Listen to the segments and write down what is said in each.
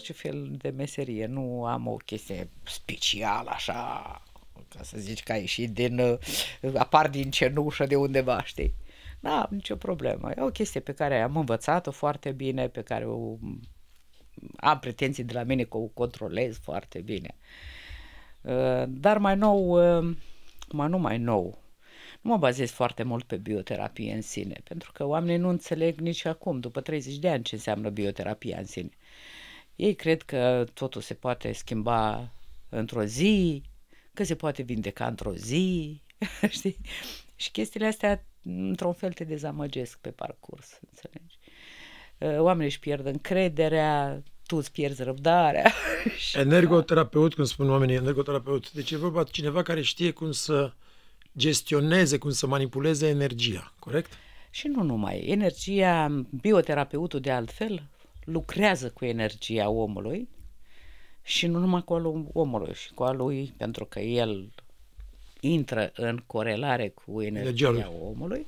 orice fel de meserie. Nu am o chestie specială așa, ca să zici că ai ieșit din, uh, apar din cenușă de undeva, știi? Da, nicio problemă. E o chestie pe care am învățat-o foarte bine, pe care o am pretenții de la mine că o controlez foarte bine. Uh, dar mai nou, uh, mai nu mai nou, nu mă bazez foarte mult pe bioterapie în sine, pentru că oamenii nu înțeleg nici acum, după 30 de ani, ce înseamnă bioterapia în sine. Ei cred că totul se poate schimba într-o zi, că se poate vindeca într-o zi, știi? Și chestiile astea, într-un fel, te dezamăgesc pe parcurs, înțelegi? Uh, oamenii își pierd încrederea, tu îți pierzi răbdarea. Energoterapeut, cum spun oamenii, energoterapeut. Deci e vorba de cineva care știe cum să gestioneze, cum să manipuleze energia, corect? Și nu numai. Energia, bioterapeutul de altfel, lucrează cu energia omului și nu numai cu al omului, și cu al lui, pentru că el intră în corelare cu energia Energia. omului.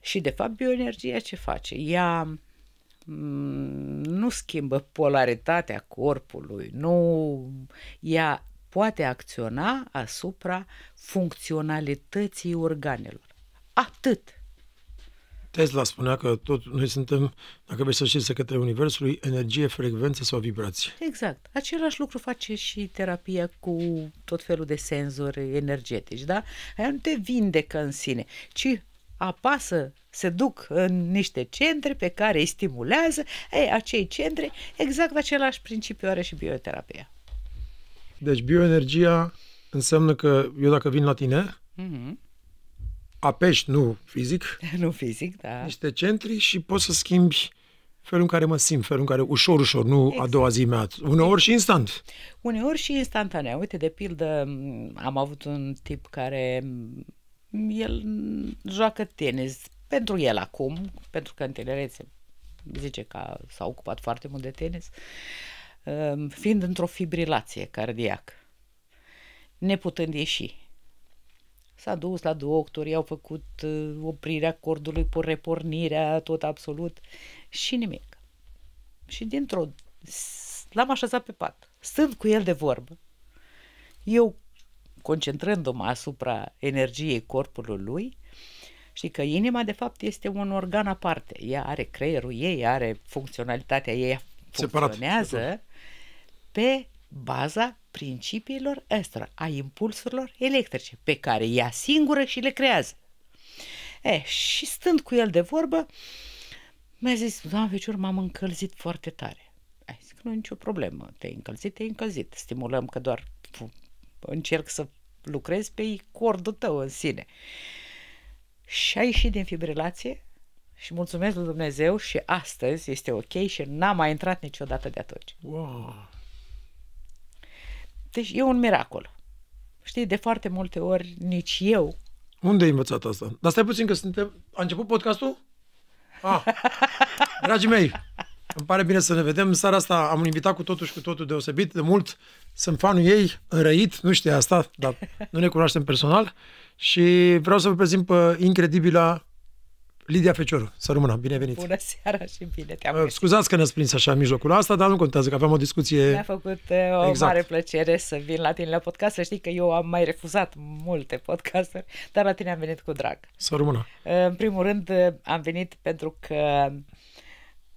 Și, de fapt, bioenergia ce face? Ea mm, nu schimbă polaritatea corpului, nu ea poate acționa asupra funcționalității organelor. Atât. Tesla spunea că tot noi suntem, dacă vrei să știți, către Universului, energie, frecvență sau vibrație. Exact. Același lucru face și terapia cu tot felul de senzori energetici, da? Aia nu te vindecă în sine, ci apasă, se duc în niște centre pe care îi stimulează, ei, acei centre, exact același principiu are și bioterapia. Deci bioenergia înseamnă că eu dacă vin la tine, mm-hmm apeși, nu fizic. Nu fizic, da. Niște centri și poți să schimbi felul în care mă simt, felul în care ușor, ușor, nu exact. a doua zi mea, uneori și instant. Uneori și instantaneu. Uite, de pildă, am avut un tip care el joacă tenis pentru el acum, pentru că în tinerețe zice că s-a ocupat foarte mult de tenis, ă, fiind într-o fibrilație cardiacă, neputând ieși S-a dus la doctor, i-au făcut uh, oprirea cordului, repornirea, tot absolut și nimic. Și dintr-o... L-am așezat pe pat. Stând cu el de vorbă, eu concentrându-mă asupra energiei corpului lui, și că inima, de fapt, este un organ aparte. Ea are creierul ei, are funcționalitatea ei, funcționează Separat. pe baza principiilor ăstora, a impulsurilor electrice, pe care ea singură și le creează. E, și stând cu el de vorbă, mi-a zis, doamna Fecior, m-am încălzit foarte tare. Ai că nu e nicio problemă, te-ai încălzit, te-ai încălzit. Stimulăm că doar încerc să lucrez pe cordul tău în sine. Și a ieșit din fibrilație și mulțumesc lui Dumnezeu și astăzi este ok și n-a mai intrat niciodată de atunci. Wow! Deci e un miracol. Știi, de foarte multe ori nici eu. Unde ai învățat asta? Dar stai puțin că suntem... A început podcastul? Ah. Dragii mei, îmi pare bine să ne vedem. În seara asta am invitat cu totul și cu totul deosebit. De mult sunt fanul ei, înrăit, nu știu asta, dar nu ne cunoaștem personal. Și vreau să vă prezint pe incredibila Lidia Fecioru, să rămână, bine venit. Bună seara și bine te-am găsit. Scuzați că ne-ați prins așa în mijlocul asta, dar nu contează că aveam o discuție. Mi-a făcut uh, o exact. mare plăcere să vin la tine la podcast, să știi că eu am mai refuzat multe podcasturi, dar la tine am venit cu drag. Să rămână. Uh, în primul rând uh, am venit pentru că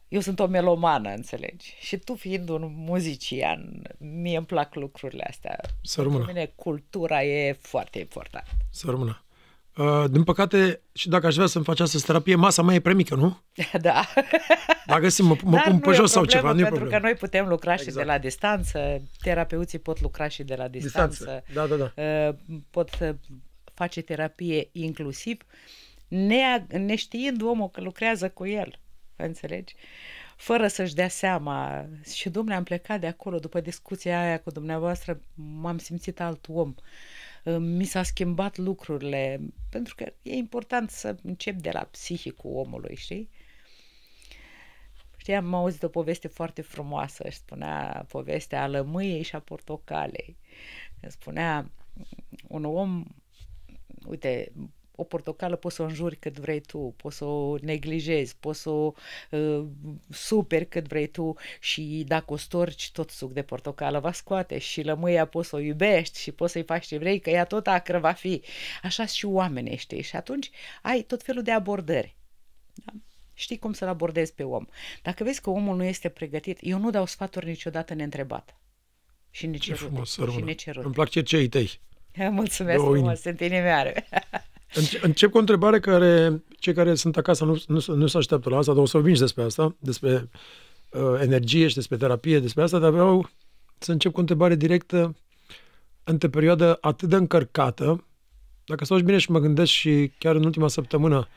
eu sunt o melomană, înțelegi? Și tu fiind un muzician, mie îmi plac lucrurile astea. Să rămână. Pentru mine cultura e foarte importantă. Să rămână. Uh, din păcate, și dacă aș vrea să-mi fac această terapie, masa mea e prea mică, nu? Da. Dacă găsim, mă, mă pun pe jos sau ceva, nu e Pentru că noi putem lucra exact. și de exact. la distanță, terapeuții pot lucra și de la distanță. distanță. Da, da, da. Uh, pot uh, face terapie inclusiv, ne, neștiind omul că lucrează cu el, înțelegi? Fără să-și dea seama. Și, domnule, am plecat de acolo, după discuția aia cu dumneavoastră, m-am simțit alt om. Uh, mi s-a schimbat lucrurile, pentru că e important să încep de la psihicul omului, știi? Știam, am auzit o poveste foarte frumoasă, își spunea povestea lămâiei și a portocalei. Spunea un om, uite, o portocală poți să o înjuri cât vrei tu, poți să o neglijezi, poți să o uh, super cât vrei tu și dacă o storci, tot suc de portocală va scoate și lămâia poți să o iubești și poți să-i faci ce vrei, că ea tot acră va fi. Așa și oamenii, știi? Și atunci ai tot felul de abordări. Da? Știi cum să-l abordezi pe om. Dacă vezi că omul nu este pregătit, eu nu dau sfaturi niciodată neîntrebat. Și necerut. Și necerut. Îmi plac cerceii tăi. Mulțumesc frumos, sunt inimioare. Încep cu o întrebare care cei care sunt acasă nu, nu, nu se așteaptă la asta, dar o să și despre asta, despre uh, energie și despre terapie, despre asta, dar vreau să încep cu o întrebare directă într-o perioadă atât de încărcată. Dacă stau și bine și mă gândesc și chiar în ultima săptămână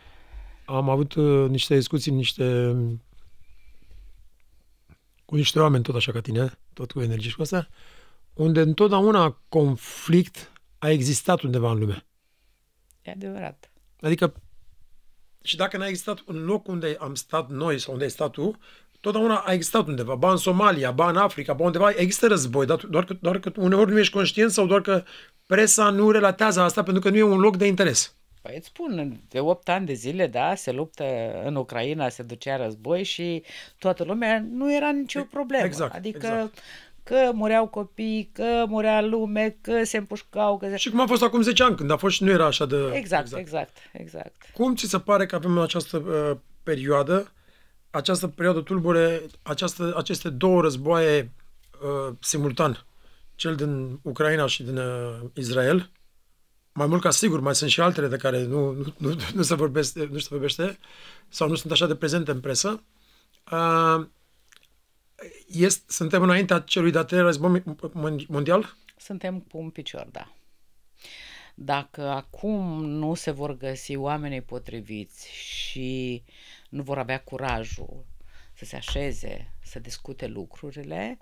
am avut uh, niște discuții, niște cu niște oameni tot așa ca tine, tot cu energie și cu asta, unde întotdeauna conflict a existat undeva în lume. E adevărat. Adică și dacă n-a existat un loc unde am stat noi sau unde ai stat tu, totdeauna a existat undeva, ba în Somalia, ba în Africa, ba undeva, există război, dar doar că, doar că uneori nu ești conștient sau doar că presa nu relatează asta pentru că nu e un loc de interes. Păi îți spun, de 8 ani de zile, da, se luptă în Ucraina, se ducea război și toată lumea nu era nicio problemă. Exact, adică exact că mureau copii, că murea lume, că se împușcau. Că se... Și cum a fost acum 10 ani, când a fost și nu era așa de... Exact, exact, exact. exact. Cum ți se pare că avem această uh, perioadă, această perioadă tulbure, această, aceste două războaie uh, simultan, cel din Ucraina și din uh, Israel, mai mult ca sigur, mai sunt și altele de care nu, nu, nu, nu, se, vorbește, nu se vorbește sau nu sunt așa de prezente în presă, uh, este, suntem înaintea celui de-a treilea război mondial? Suntem cu un picior, da. Dacă acum nu se vor găsi oamenii potriviți și nu vor avea curajul să se așeze, să discute lucrurile,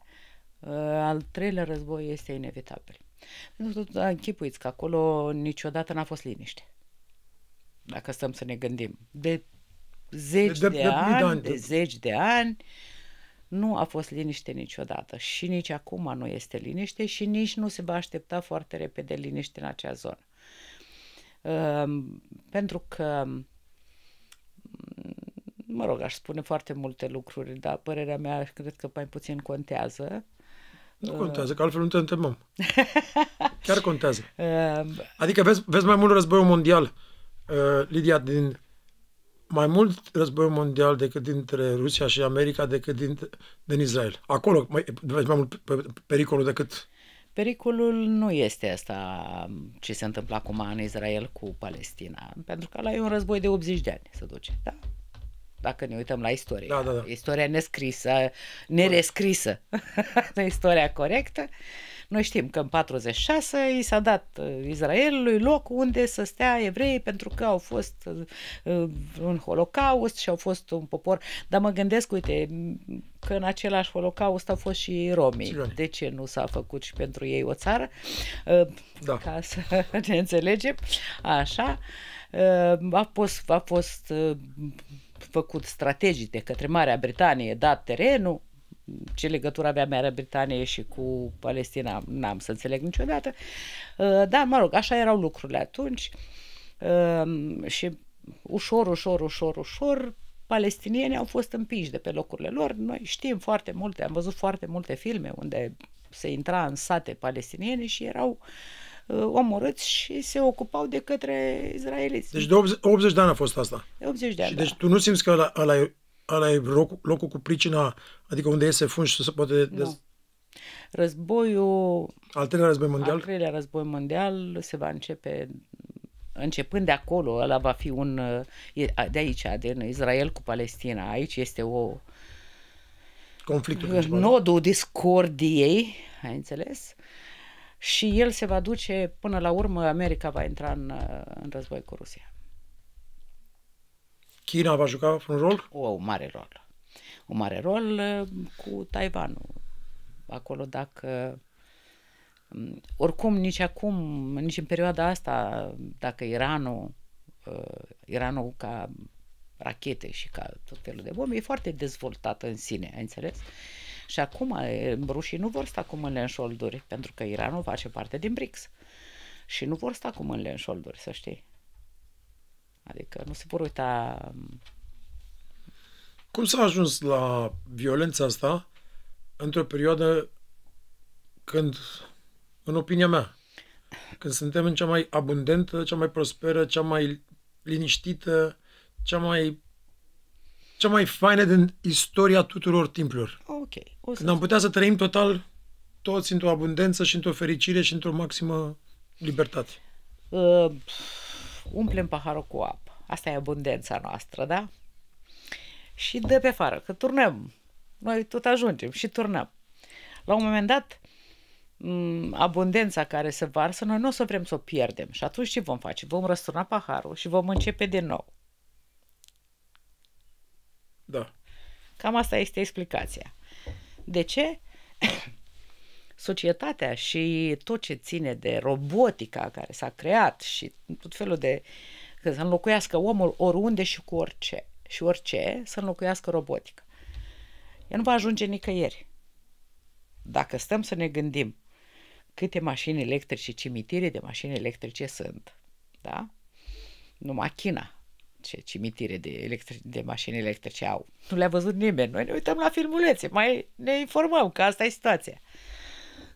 ă, al treilea război este inevitabil. Pentru că închipuiți că acolo niciodată n-a fost liniște. Dacă stăm să ne gândim. De zeci de, de, de, de ani, de, de zeci de ani, nu a fost liniște niciodată și nici acum nu este liniște și nici nu se va aștepta foarte repede liniște în acea zonă. Ehm, pentru că, mm, mă rog, aș spune foarte multe lucruri, dar părerea mea cred că mai puțin contează. Nu ehm. contează, că altfel nu te întrebăm. Chiar contează. Ehm. Adică vezi, vezi mai mult războiul mondial, uh, Lidia, din mai mult război mondial decât dintre Rusia și America decât din, din Israel. Acolo mai, mai mult pericolul decât... Pericolul nu este asta ce se întâmplă acum în Israel cu Palestina, pentru că la e un război de 80 de ani să duce, da? Dacă ne uităm la istorie. Da, da, da. Istoria nescrisă, nerescrisă, da. istoria corectă. Uh, noi știm că în 46 i s-a dat uh, Israelului loc unde să stea evrei pentru că au fost uh, uh, un holocaust și au fost un popor. Dar mă gândesc, uite, că în același holocaust au fost și romii. De ce nu s-a făcut și pentru ei o țară? Da. da. Ca să ne înțelegem. Așa. A fost, a fost făcut strategic de către Marea Britanie, dat terenul, ce legătură avea Marea Britanie și cu Palestina, n-am să înțeleg niciodată. Uh, dar, mă rog, așa erau lucrurile atunci um, și ușor, ușor, ușor, ușor palestinienii au fost împiși de pe locurile lor. Noi știm foarte multe, am văzut foarte multe filme unde se intra în sate palestiniene și erau uh, omorâți și se ocupau de către izraeliți. Deci de 80, de ani a fost asta. De 80 de ani, Și deci da. deci tu nu simți că ăla, ăla ăla e locul, locul cu pricina, adică unde iese fund și se poate... Des... Nu. Războiul... Al treilea război mondial? Al treilea război mondial se va începe începând de acolo, ăla va fi un... de aici, din Israel cu Palestina, aici este o... Conflictul principal. Nodul discordiei, ai înțeles? Și el se va duce, până la urmă, America va intra în, în război cu Rusia. China va juca un rol? O, o mare rol. Un mare rol uh, cu Taiwanul. Acolo dacă... Um, oricum, nici acum, nici în perioada asta, dacă Iranul, uh, Iranul ca rachete și ca tot felul de bombe, e foarte dezvoltată în sine, ai înțeles? Și acum rușii nu vor sta cu mâinile în șolduri, pentru că Iranul face parte din BRICS. Și nu vor sta cu mâinile în șolduri, să știi. Adică nu se vor uita... Um, Cum s-a ajuns la violența asta într-o perioadă când, în opinia mea, când suntem în cea mai abundentă, cea mai prosperă, cea mai liniștită, cea mai cea mai faină din istoria tuturor timpurilor. Ok. O să Când am putea să trăim total toți într-o abundență și într-o fericire și într-o maximă libertate. Uh, umplem paharul cu apă. Asta e abundența noastră, da? Și dă pe afară, că turnăm. Noi tot ajungem și turnăm. La un moment dat, abundența care se varsă, noi nu o să vrem să o pierdem. Și atunci ce vom face? Vom răsturna paharul și vom începe din nou. Da. Cam asta este explicația. De ce? societatea și tot ce ține de robotica care s-a creat și tot felul de că să înlocuiască omul oriunde și cu orice și orice să înlocuiască robotica. Ea nu va ajunge nicăieri. Dacă stăm să ne gândim câte mașini electrice, cimitire de mașini electrice sunt, da? Numai China, ce cimitire de, electric, de mașini electrice au. Nu le-a văzut nimeni. Noi ne uităm la filmulețe, mai ne informăm că asta e situația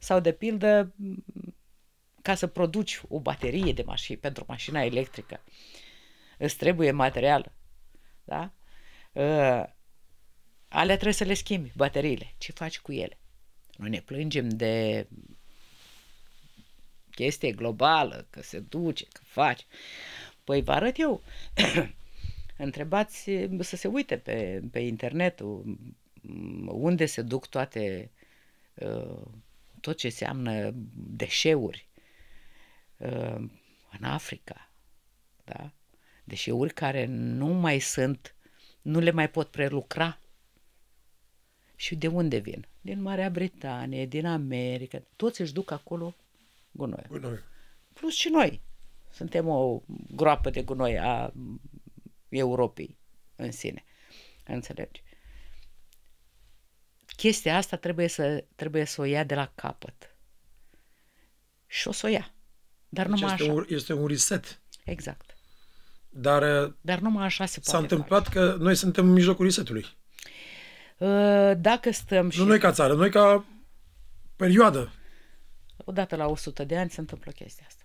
sau de pildă ca să produci o baterie de mașini pentru mașina electrică. Îți trebuie material. Da? Uh, alea trebuie să le schimbi, bateriile. Ce faci cu ele? Noi ne plângem de chestie globală, că se duce, că faci. Păi vă arăt eu. Întrebați să se uite pe, pe internet unde se duc toate uh, tot ce înseamnă deșeuri uh, în Africa, da? deșeuri care nu mai sunt, nu le mai pot prelucra. Și de unde vin? Din Marea Britanie, din America, toți își duc acolo gunoi. Gunoi. Plus și noi. Suntem o groapă de gunoi a Europei în sine. Înțelegi? chestia asta trebuie să, trebuie să o ia de la capăt. Și o să o ia. Dar deci numai este așa. Un, este un reset. Exact. Dar, uh, Dar numai așa se poate S-a întâmplat face. că noi suntem în mijlocul resetului. Uh, dacă stăm și... Nu noi ca țară, noi ca perioadă. Odată la 100 de ani se întâmplă chestia asta.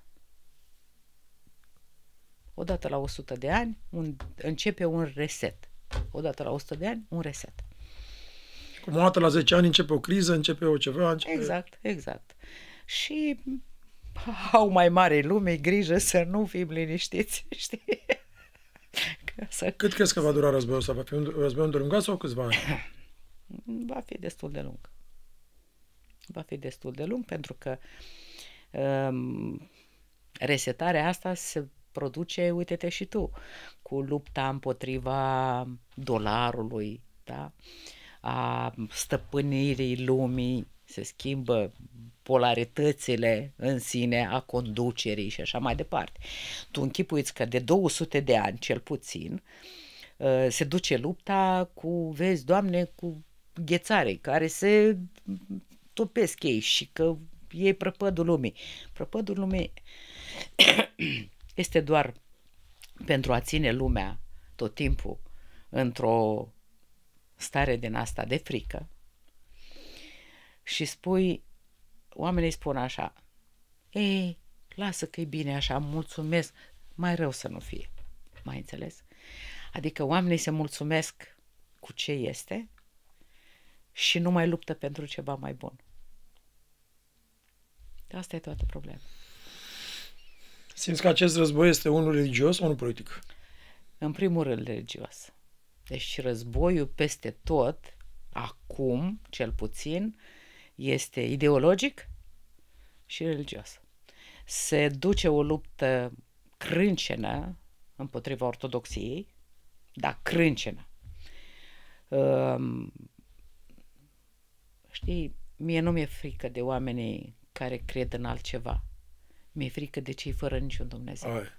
Odată la 100 de ani un, începe un reset. Odată la 100 de ani un reset. Cum o dată la 10 ani începe o criză, începe o ceva, începe... Exact, exact. Și au mai mare lume grijă să nu fim liniștiți, știi? Că să... Cât crezi că va dura războiul ăsta? Va fi un război îndelungat sau câțiva ani? Va fi destul de lung. Va fi destul de lung pentru că um, resetarea asta se produce, uite-te și tu, cu lupta împotriva dolarului, da? Uh, a stăpânirii lumii, se schimbă polaritățile în sine a conducerii și așa mai departe. Tu închipuiți că de 200 de ani, cel puțin, ă, se duce lupta cu, vezi, Doamne, cu ghețare, care se topesc ei și că e prăpădul lumii. Prăpădul lumii este doar pentru a ține lumea tot timpul într-o stare din asta de frică și spui, oamenii spun așa, ei, lasă că e bine așa, mulțumesc, mai rău să nu fie. Mai înțeles? Adică oamenii se mulțumesc cu ce este și nu mai luptă pentru ceva mai bun. Asta e toată problema. Simți că acest război este unul religios, unul politic? În primul rând religios. Deci războiul peste tot, acum cel puțin, este ideologic și religios. Se duce o luptă crâncenă împotriva ortodoxiei, dar crâncenă. Um, știi, mie nu mi-e frică de oamenii care cred în altceva. Mi-e frică de cei fără niciun Dumnezeu. Ai.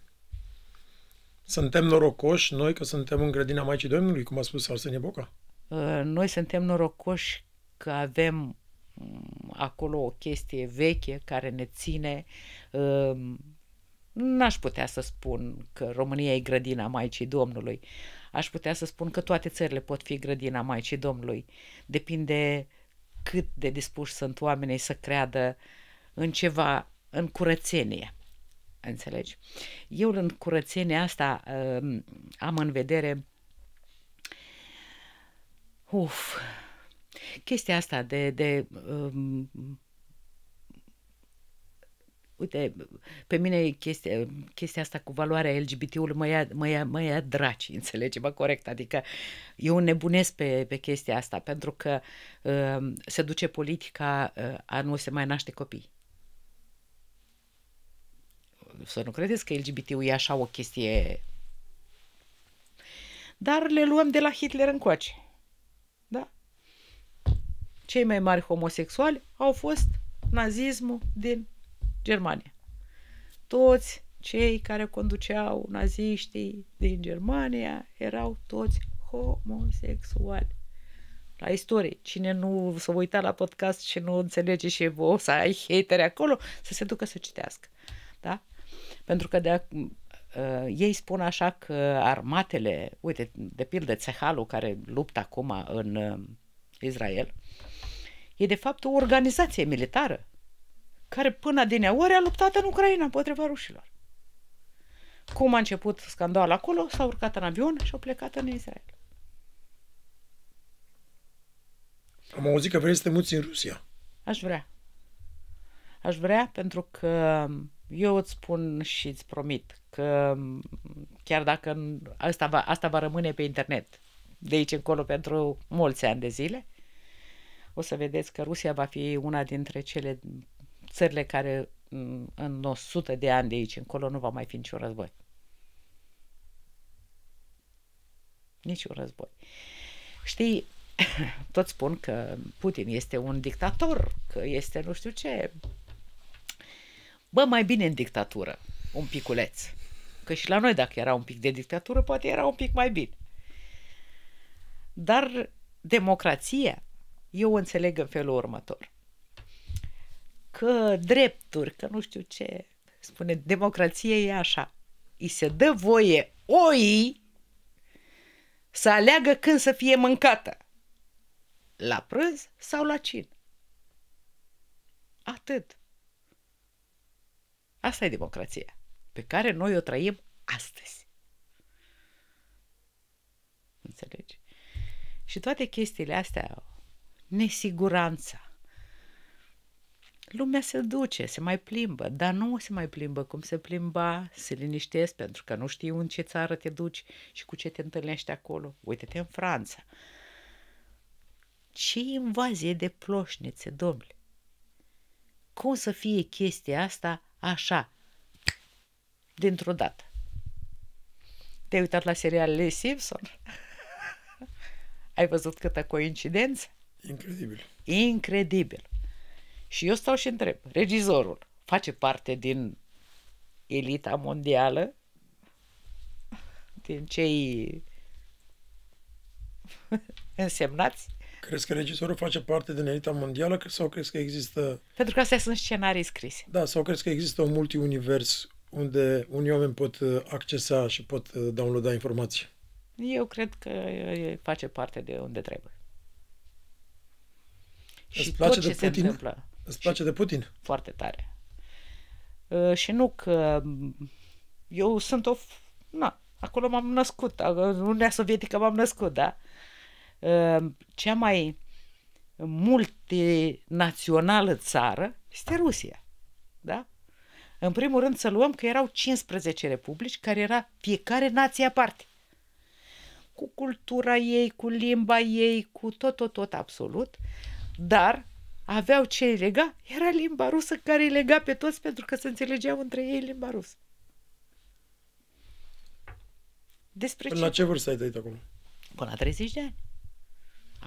Suntem norocoși noi că suntem în grădina Maicii Domnului, cum a spus Arsenie Boca? Uh, noi suntem norocoși că avem mm, acolo o chestie veche care ne ține. Uh, n-aș putea să spun că România e grădina Maicii Domnului. Aș putea să spun că toate țările pot fi grădina Maicii Domnului. Depinde cât de dispuși sunt oamenii să creadă în ceva, în curățenie. Înțelegi? Eu în curățenia asta um, am în vedere uf, chestia asta de, de um, uite, pe mine chestia, chestia asta cu valoarea LGBT-ului mă ia, mă, ia, mă ia draci, înțelege-mă corect, adică eu nebunesc pe, pe chestia asta pentru că uh, se duce politica uh, a nu se mai naște copii să nu credeți că LGBT-ul e așa o chestie... Dar le luăm de la Hitler încoace. Da? Cei mai mari homosexuali au fost nazismul din Germania. Toți cei care conduceau naziștii din Germania erau toți homosexuali. La istorie, cine nu s-a uitat la podcast și nu înțelege și o să ai hateri acolo, să se ducă să citească. Pentru că de, uh, ei spun așa că armatele, uite, de pildă Țehalul care luptă acum în uh, Israel, e de fapt o organizație militară care până din ori a luptat în Ucraina împotriva rușilor. Cum a început scandalul acolo, s-a urcat în avion și a plecat în Israel. Am auzit că vrei să te muți în Rusia. Aș vrea. Aș vrea pentru că eu îți spun și îți promit că chiar dacă asta va, asta va rămâne pe internet de aici încolo pentru mulți ani de zile, o să vedeți că Rusia va fi una dintre cele țările care în 100 de ani de aici încolo nu va mai fi niciun război. Niciun război. Știi, toți spun că Putin este un dictator, că este nu știu ce, Bă, mai bine în dictatură, un piculeț. Că și la noi, dacă era un pic de dictatură, poate era un pic mai bine. Dar democrația, eu o înțeleg în felul următor. Că drepturi, că nu știu ce, spune, democrație e așa. Îi se dă voie oii să aleagă când să fie mâncată. La prânz sau la cin. Atât. Asta e democrația pe care noi o trăim astăzi. Înțelegi? Și toate chestiile astea, nesiguranța, lumea se duce, se mai plimbă, dar nu se mai plimbă cum se plimba, se liniștesc pentru că nu știi în ce țară te duci și cu ce te întâlnești acolo. Uite-te în Franța. Ce invazie de ploșnițe, domnule! Cum să fie chestia asta Așa. Dintr-o dată. Te-ai uitat la serialele Simpson? Ai văzut câtă coincidență? Incredibil. Incredibil. Și eu stau și întreb, regizorul face parte din elita mondială? Din cei însemnați? Crezi că regizorul face parte din elita mondială sau crezi că există... Pentru că astea sunt scenarii scrise. Da, sau crezi că există un multiunivers unde unii oameni pot uh, accesa și pot uh, downloada informații? Eu cred că uh, face parte de unde trebuie. Îți și place tot de ce Putin? se întâmplă. Îți place de Putin? Foarte tare. și nu că um, eu sunt o... Na, acolo m-am născut, în Uniunea Sovietică m-am născut, da? Ehm, cea mai multinațională țară este Rusia. Da? În primul rând să luăm că erau 15 republici care era fiecare nație aparte. Cu cultura ei, cu limba ei, cu tot, tot, tot absolut. Dar aveau ce îi lega, era limba rusă care îi lega pe toți pentru că se înțelegeau între ei limba rusă. Despre Până ce? la ce vârstă ai trăit acum? Până la 30 de ani.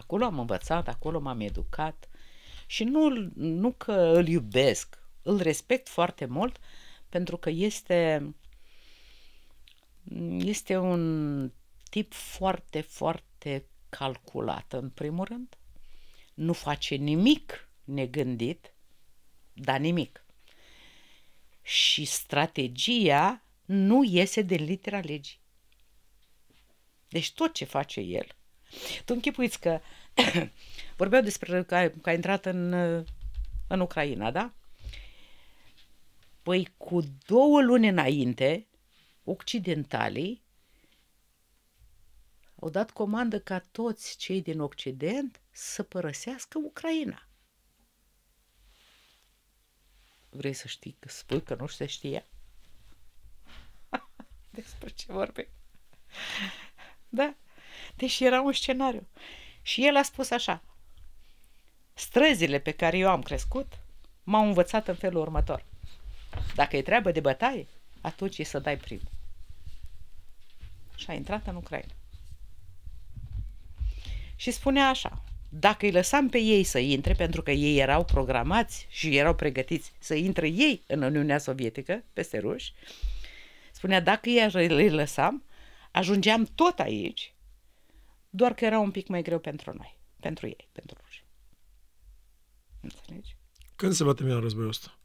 Acolo am învățat, acolo m-am educat și nu, nu că îl iubesc, îl respect foarte mult pentru că este, este un tip foarte, foarte calculat în primul rând. Nu face nimic negândit, dar nimic. Și strategia nu iese de litera legii. Deci tot ce face el tu închipuiți că vorbeau despre că ai, că ai intrat în, în Ucraina, da? Păi cu două luni înainte, occidentalii au dat comandă ca toți cei din Occident să părăsească Ucraina. Vrei să știi că spui că nu se știe? Despre ce vorbim? da deși era un scenariu. Și el a spus așa, străzile pe care eu am crescut m-au învățat în felul următor. Dacă e treabă de bătaie, atunci e să dai prim. Și a intrat în Ucraina. Și spunea așa, dacă îi lăsam pe ei să intre, pentru că ei erau programați și erau pregătiți să intre ei în Uniunea Sovietică, peste ruși, spunea, dacă îi, lăsam, ajungeam tot aici doar că era un pic mai greu pentru noi, pentru ei, pentru ruși. Înțelegi? Când se va termina războiul ăsta?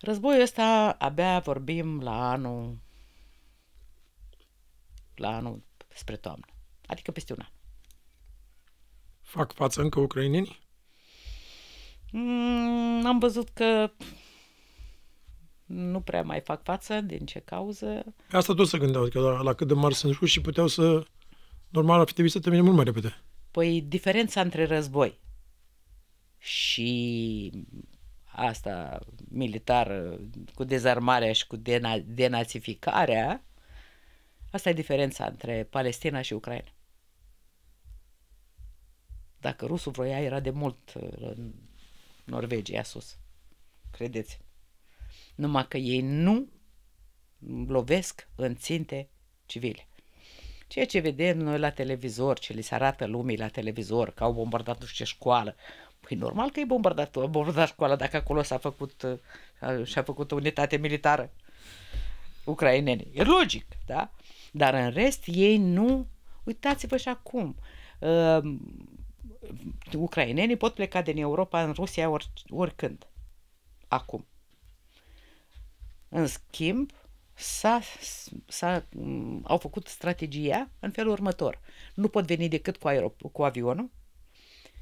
Războiul ăsta abia vorbim la anul la anul spre toamnă, adică peste un an. Fac față încă ucrainenii? Mm, am văzut că nu prea mai fac față, din ce cauză. Asta tot să gândeau, că adică la, la cât de mari sunt și puteau să normal ar fi trebuit să termine mult mai repede. Păi diferența între război și asta militar cu dezarmarea și cu dena- denazificarea, asta e diferența între Palestina și Ucraina. Dacă rusul vroia, era de mult uh, în Norvegia sus. Credeți. Numai că ei nu lovesc în ținte civile. Ceea ce vedem noi la televizor, ce li se arată lumii la televizor, că au bombardat nu știu ce școală, Păi normal că e bombardat, bombardat școala dacă acolo s-a făcut, uh, și-a făcut o unitate militară ucrainene. E logic, da? Dar în rest ei nu... Uitați-vă și acum. Uh, ucrainenii pot pleca din Europa în Rusia or, oricând. Acum. În schimb, s-a, s-a, au făcut strategia în felul următor. Nu pot veni decât cu, aerop- cu avionul,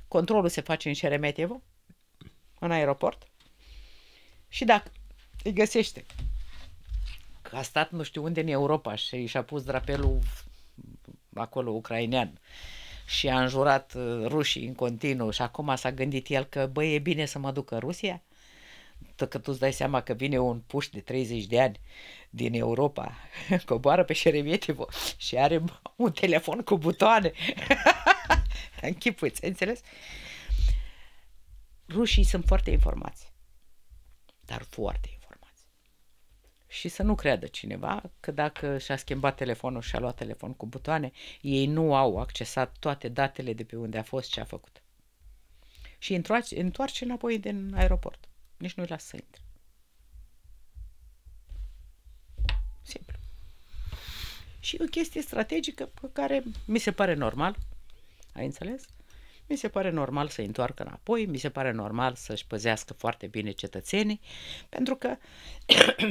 controlul se face în Șeremetevo, în aeroport, și dacă îi găsește că a stat nu știu unde în Europa și și-a pus drapelul acolo ucrainean și a înjurat uh, rușii în continuu și acum s-a gândit el că băi e bine să mă duc în Rusia, că tu îți dai seama că vine un puș de 30 de ani din Europa, coboară pe Șeremetievo și are un telefon cu butoane. Închipuiți, înțeles? Rușii sunt foarte informați, dar foarte informați. Și să nu creadă cineva că dacă și-a schimbat telefonul și-a luat telefon cu butoane, ei nu au accesat toate datele de pe unde a fost ce a făcut. Și întoarce înapoi din aeroport. Nici nu-i las să intre. Simplu. Și o chestie strategică pe care mi se pare normal, ai înțeles? Mi se pare normal să întoarcă înapoi, mi se pare normal să-și păzească foarte bine cetățenii, pentru că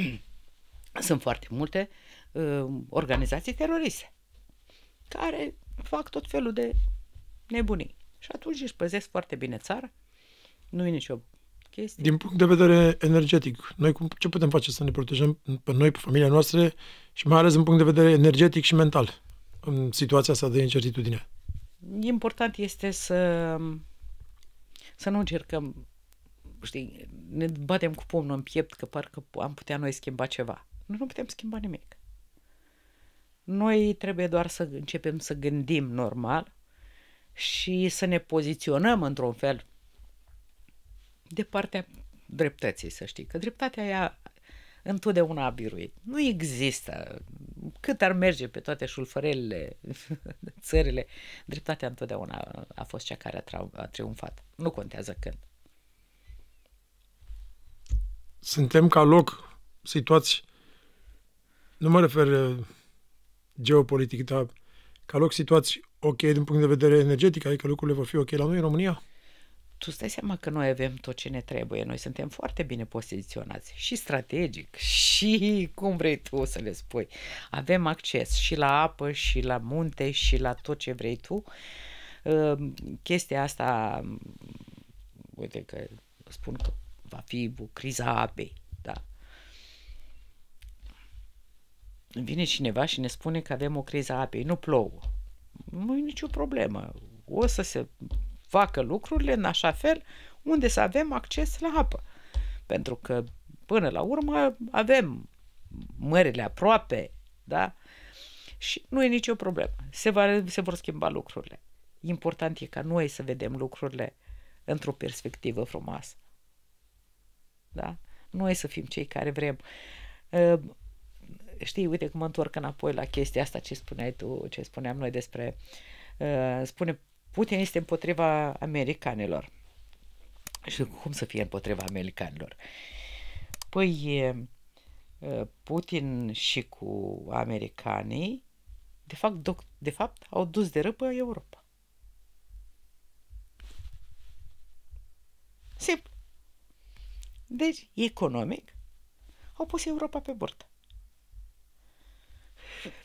sunt foarte multe uh, organizații teroriste care fac tot felul de nebunii. Și atunci își păzesc foarte bine țara, nu e nicio chestii? Din punct de vedere energetic, noi cum, ce putem face să ne protejăm pe noi, pe familia noastră și mai ales în punct de vedere energetic și mental în situația asta de incertitudine? Important este să, să nu încercăm, știi, ne batem cu pumnul în piept că parcă am putea noi schimba ceva. Noi nu putem schimba nimic. Noi trebuie doar să începem să gândim normal și să ne poziționăm într-un fel de partea dreptății, să știi, că dreptatea aia întotdeauna a biruit. Nu există, cât ar merge pe toate șulfărelele, țările, dreptatea întotdeauna a fost cea care a, a triumfat. Nu contează când. Suntem ca loc situați, nu mă refer uh, geopolitic, dar ca loc situați ok din punct de vedere energetic, adică lucrurile vor fi ok la noi în România? tu stai seama că noi avem tot ce ne trebuie, noi suntem foarte bine poziționați și strategic și cum vrei tu să le spui. Avem acces și la apă și la munte și la tot ce vrei tu. Ehm, chestia asta, uite că spun că va fi criza apei, da. Vine cineva și ne spune că avem o criză a apei, nu plouă. Nu e nicio problemă. O să se facă lucrurile în așa fel unde să avem acces la apă. Pentru că, până la urmă, avem mările aproape, da? Și nu e nicio problemă. Se, va, se vor schimba lucrurile. Important e ca noi să vedem lucrurile într-o perspectivă frumoasă. Da? Noi să fim cei care vrem. Ă, știi, uite că mă întorc înapoi la chestia asta ce spuneai tu, ce spuneam noi despre ă, spune Putin este împotriva americanilor. Și cum să fie împotriva americanilor? Păi, Putin și cu americanii, de fapt, doc- de fapt au dus de răpă Europa. Simplu. Deci, economic, au pus Europa pe burtă.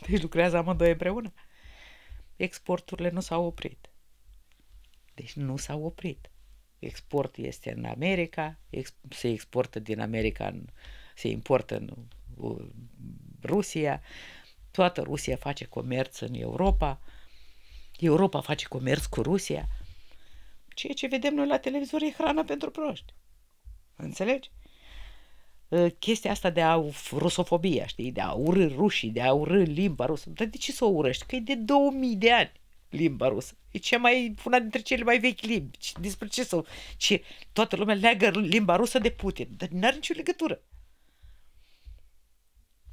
Deci lucrează amândoi împreună. Exporturile nu s-au oprit. Deci nu s-au oprit. Exportul este în America, ex- se exportă din America, în, se importă în, uh, Rusia, toată Rusia face comerț în Europa, Europa face comerț cu Rusia. Ceea ce vedem noi la televizor e hrana pentru proști. Înțelegi? Ă, chestia asta de a rusofobia, știi, de a urâ rușii, de a urâ limba rusă. Dar de ce să o urăști? Că e de 2000 de ani limba rusă. E cea mai, una dintre cele mai vechi limbi. Despre ce sau ce? Toată lumea leagă limba rusă de Putin, dar nu are nicio legătură.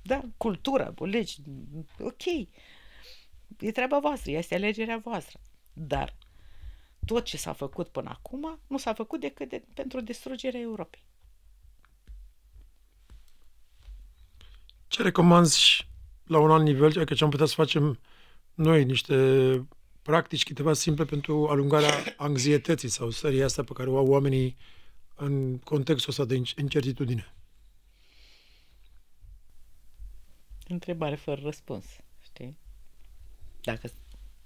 Da, cultura, legi, ok. E treaba voastră, este alegerea voastră. Dar tot ce s-a făcut până acum nu s-a făcut decât de, pentru distrugerea Europei. Ce recomanzi la un alt nivel, că ce am putea să facem noi niște practici câteva simple pentru alungarea anxietății sau stării asta pe care o au oamenii în contextul ăsta de incertitudine? Întrebare fără răspuns, știi? Dacă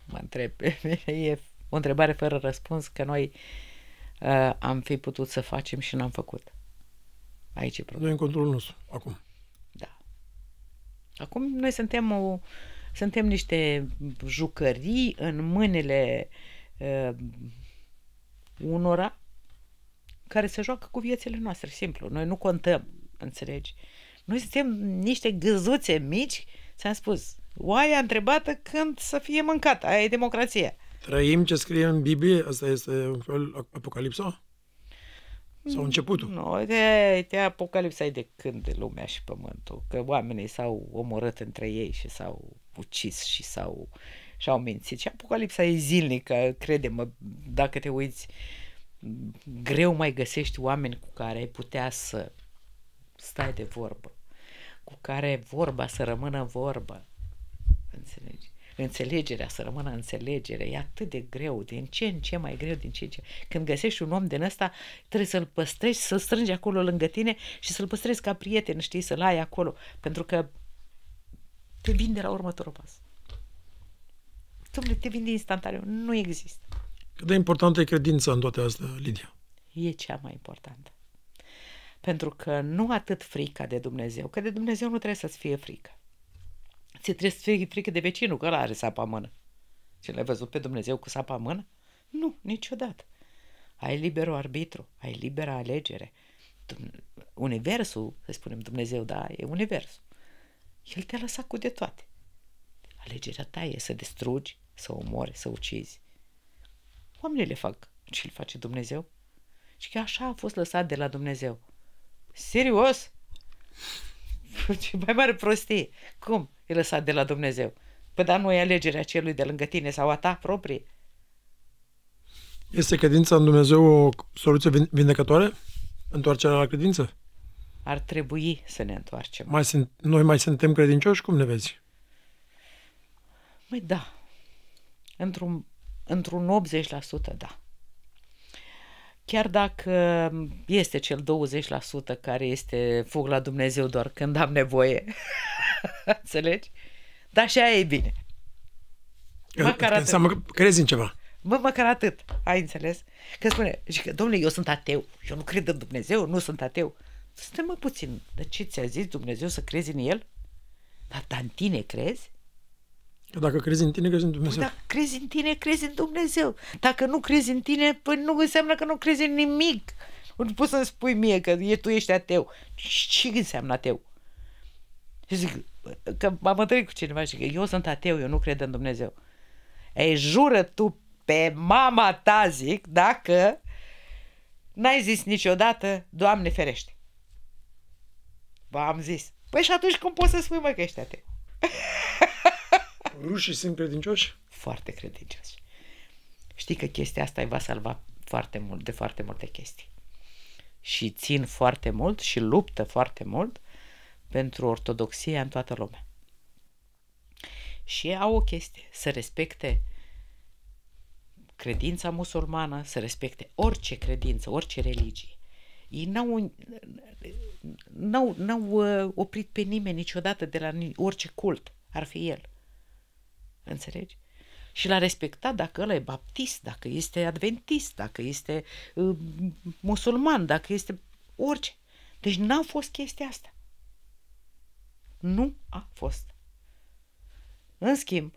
mă întreb, e o întrebare fără răspuns că noi uh, am fi putut să facem și n-am făcut. Aici e problema. Noi în controlul nostru, acum. Da. Acum noi suntem o, uh, suntem niște jucării în mâinile uh, unora care se joacă cu viețile noastre, simplu. Noi nu contăm, înțelegi? Noi suntem niște găzuțe mici, ți-am spus, oaia întrebată când să fie mâncată, aia e democrația. Trăim ce scrie în Biblie, asta este un fel apocalipsa? Sau mm, începutul? Nu, de, de apocalipsa e de când de lumea și pământul, că oamenii s-au omorât între ei și s-au ucis și s-au, și-au mințit. Și apocalipsa e zilnică, crede-mă, dacă te uiți, greu mai găsești oameni cu care ai putea să stai de vorbă, cu care vorba să rămână vorbă. Înțelegi? Înțelegerea să rămână înțelegere e atât de greu, din ce în ce mai greu, din ce în ce. Când găsești un om din ăsta, trebuie să-l păstrezi, să-l strângi acolo lângă tine și să-l păstrezi ca prieten, știi, să-l ai acolo. Pentru că te vinde la următorul pas. Dom'le, te vinde instantaneu. Nu există. Cât de importantă e credința în toate astea, Lidia? E cea mai importantă. Pentru că nu atât frica de Dumnezeu, că de Dumnezeu nu trebuie să-ți fie frică. Ți trebuie să fie frică de vecinul, că ăla are sapa în mână. Și l-ai văzut pe Dumnezeu cu sapa în mână? Nu, niciodată. Ai liberul arbitru, ai libera alegere. Universul, să spunem Dumnezeu, da, e universul el te-a lăsat cu de toate. Alegerea ta e să distrugi, să omori, să ucizi. Oamenii le fac ce îl face Dumnezeu. Și că așa a fost lăsat de la Dumnezeu. Serios? Ce mai mare prostie. Cum e lăsat de la Dumnezeu? Păi dar nu e alegerea celui de lângă tine sau a ta proprie. Este credința în Dumnezeu o soluție vindecătoare? Întoarcerea la credință? ar trebui să ne întoarcem. Mai sunt, noi mai suntem credincioși? Cum ne vezi? Măi, da. Într-un, într-un 80% da. Chiar dacă este cel 20% care este fug la Dumnezeu doar când am nevoie. Înțelegi? Dar și aia e bine. Măcar atât. Înseamnă că crezi în ceva. Mă, măcar atât. Ai înțeles? Că spune, zic, domnule, eu sunt ateu. Eu nu cred în Dumnezeu, nu sunt ateu. Suntem mă puțin. Dar ce ți-a zis Dumnezeu să crezi în el? Dar, dar în tine crezi? dacă crezi în tine, crezi în păi Dumnezeu. Dacă crezi în tine, crezi în Dumnezeu. Dacă nu crezi în tine, păi nu înseamnă că nu crezi în nimic. Nu poți să-mi spui mie că e, tu ești ateu. Ce înseamnă ateu? Și zic, că m-am întâlnit cu cineva și că eu sunt ateu, eu nu cred în Dumnezeu. Ei, jură tu pe mama ta, zic, dacă n-ai zis niciodată, Doamne ferește. Bă, am zis. Păi și atunci cum poți să spui, mă, că ăștia ateu? Rușii sunt credincioși? Foarte credincioși. Știi că chestia asta îi va salva foarte mult, de foarte multe chestii. Și țin foarte mult și luptă foarte mult pentru ortodoxia în toată lumea. Și au o chestie, să respecte credința musulmană, să respecte orice credință, orice religie ei n-au, n-au, n-au uh, oprit pe nimeni niciodată de la orice cult ar fi el. Înțelegi? și l-a respectat dacă ăla e baptist, dacă este adventist, dacă este uh, musulman, dacă este orice. Deci n-a fost chestia asta. Nu a fost. În schimb,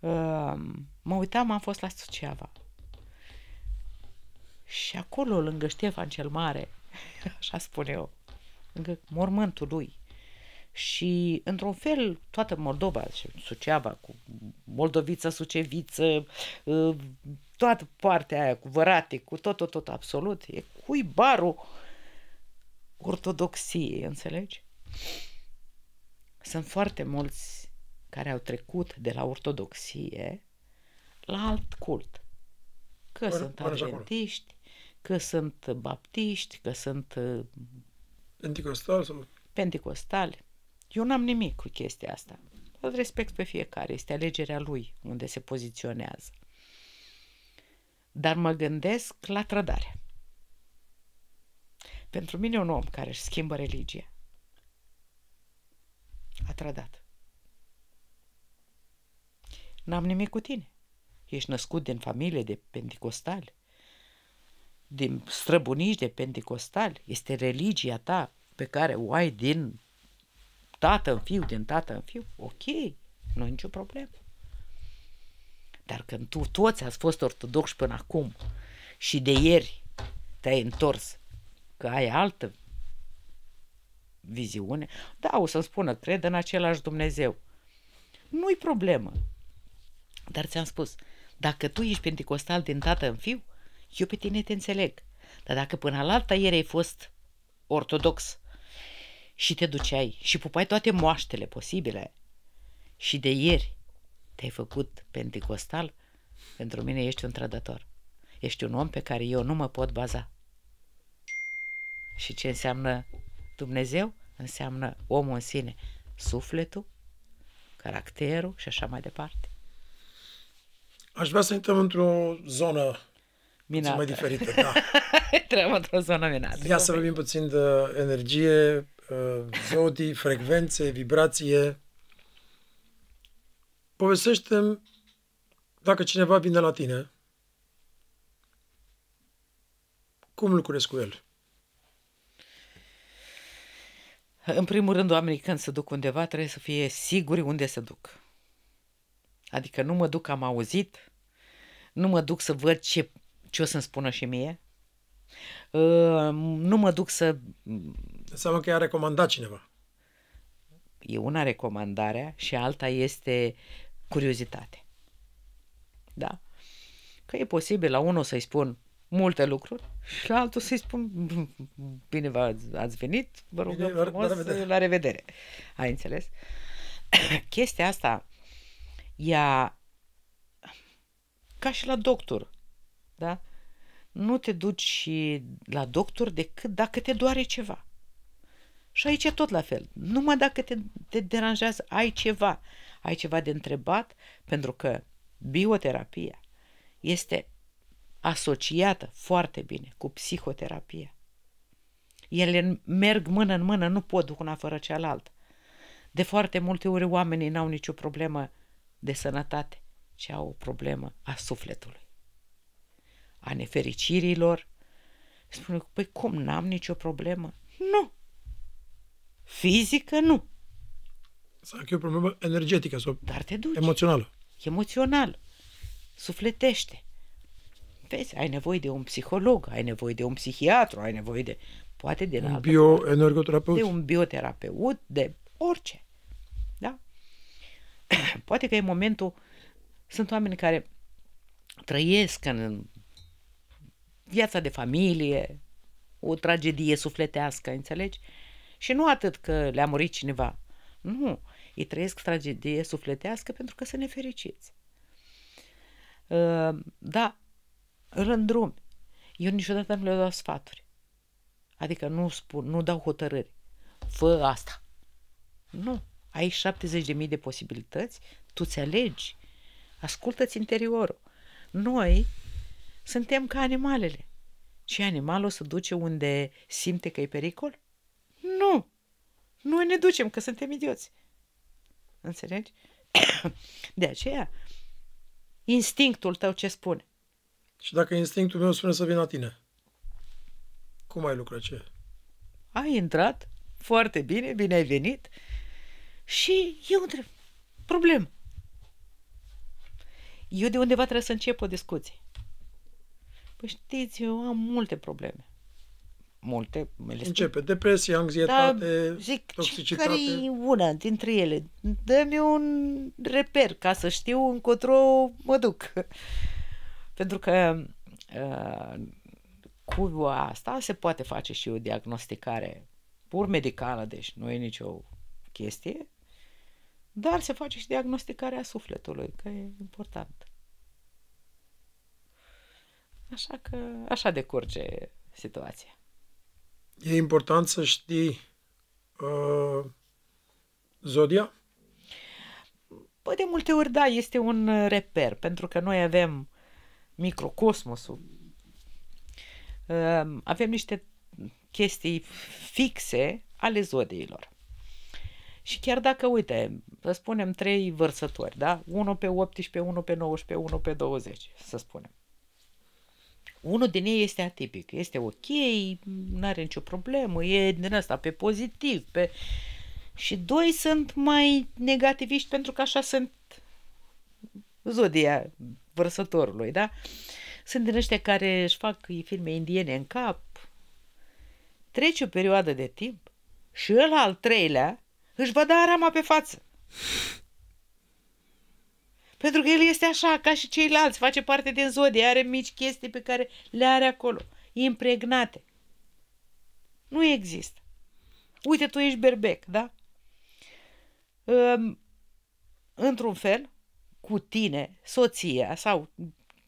uh, mă uitam, am fost la Suceava și acolo, lângă Ștefan cel Mare, așa spun eu, lângă mormântul lui, și, într-un fel, toată Moldova, Suceava, cu Moldovița, Suceviță, ă, toată partea aia cu Vărate, cu tot, tot, tot, absolut, e cuibarul ortodoxiei, înțelegi? Sunt foarte mulți care au trecut de la ortodoxie la alt cult. Că Or, sunt argentiști, că sunt baptiști, că sunt... Uh, pentecostali sau... Pentecostali. Eu n-am nimic cu chestia asta. Îl respect pe fiecare, este alegerea lui unde se poziționează. Dar mă gândesc la trădare. Pentru mine un om care își schimbă religia a trădat. N-am nimic cu tine. Ești născut din familie de pentecostali din străbunici de pentecostali, este religia ta pe care o ai din tată în fiu, din tată în fiu, ok, nu e nicio problemă. Dar când tu toți ați fost ortodoxi până acum și de ieri te-ai întors că ai altă viziune, da, o să-mi spună, cred în același Dumnezeu. Nu-i problemă. Dar ți-am spus, dacă tu ești pentecostal din tată în fiu, eu pe tine te înțeleg. Dar dacă până la alta ieri ai fost ortodox și te duceai și pupai toate moaștele posibile și de ieri te-ai făcut pentecostal, pentru mine ești un trădător. Ești un om pe care eu nu mă pot baza. Și ce înseamnă Dumnezeu? Înseamnă omul în sine, sufletul, caracterul și așa mai departe. Aș vrea să intrăm într-o zonă minată. Sunt mai diferită, da. Trebuie într-o zonă minată. Ia să vorbim puțin de energie, uh, zodii, frecvențe, vibrație. povestește dacă cineva vine la tine, cum lucrezi cu el? În primul rând, oamenii când se duc undeva trebuie să fie siguri unde se duc. Adică nu mă duc am auzit, nu mă duc să văd ce ce o să-mi spună și mie. Ă, nu mă duc să... Înseamnă că i-a recomandat cineva. E una recomandarea și alta este curiozitate. Da? Că e posibil la unul să-i spun multe lucruri și la altul să-i spun bine ați venit, vă rog bine, frumos, la revedere. la revedere. Ai înțeles? Chestia asta ea ca și la doctor. Da? Nu te duci la doctor decât dacă te doare ceva. Și aici e tot la fel. Numai dacă te, te deranjează, ai ceva. Ai ceva de întrebat, pentru că bioterapia este asociată foarte bine cu psihoterapia. Ele merg mână în mână, nu pot una fără cealaltă. De foarte multe ori oamenii n-au nicio problemă de sănătate, ci au o problemă a sufletului a nefericirilor. Spune, păi cum, n-am nicio problemă? Nu. Fizică, nu. Să e o problemă energetică sau Dar te duci. emoțională. Emoțional. Sufletește. Vezi, ai nevoie de un psiholog, ai nevoie de un psihiatru, ai nevoie de poate de un bioenergoterapeut. De un bioterapeut, de orice. Da? poate că e momentul sunt oameni care trăiesc în viața de familie, o tragedie sufletească, înțelegi? Și nu atât că le-a murit cineva. Nu, ei trăiesc tragedie sufletească pentru că sunt nefericiți. Ă, da, îl îndrumi. Eu niciodată nu le dau sfaturi. Adică nu spun, nu dau hotărâri. Fă asta. Nu. Ai 70.000 de posibilități, tu ți alegi. Ascultă-ți interiorul. Noi suntem ca animalele. Și animalul se duce unde simte că e pericol? Nu! Nu ne ducem, că suntem idioți. Înțelegi? De aceea, instinctul tău ce spune? Și dacă instinctul meu spune să vin la tine, cum ai lucrat ce? Ai intrat, foarte bine, bine ai venit și eu întreb, problemă. Eu de undeva trebuie să încep o discuție. Păi știți, eu am multe probleme. Multe. Le Începe depresie, anxietate, da, zic, toxicitate. care e una dintre ele? Dă-mi un reper ca să știu încotro mă duc. Pentru că uh, cu asta se poate face și o diagnosticare pur medicală, deci nu e nicio chestie, dar se face și diagnosticarea sufletului, că e important. Așa că așa decurge situația. E important să știi uh, zodia? Bă, de multe ori, da, este un reper, pentru că noi avem microcosmosul, uh, avem niște chestii fixe ale zodiilor. Și chiar dacă, uite, să spunem trei vărsători, da? 1 pe 18, 1 pe 19, 1 pe 20, să spunem. Unul din ei este atipic, este ok, nu are nicio problemă, e din asta pe pozitiv, pe... Și doi sunt mai negativiști pentru că așa sunt zodia vărsătorului, da? Sunt din ăștia care își fac filme indiene în cap. Trece o perioadă de timp și ăla al treilea își va da arama pe față. Pentru că el este așa, ca și ceilalți, face parte din zodie, are mici chestii pe care le are acolo, impregnate. Nu există. Uite, tu ești berbec, da? într-un fel, cu tine, soția sau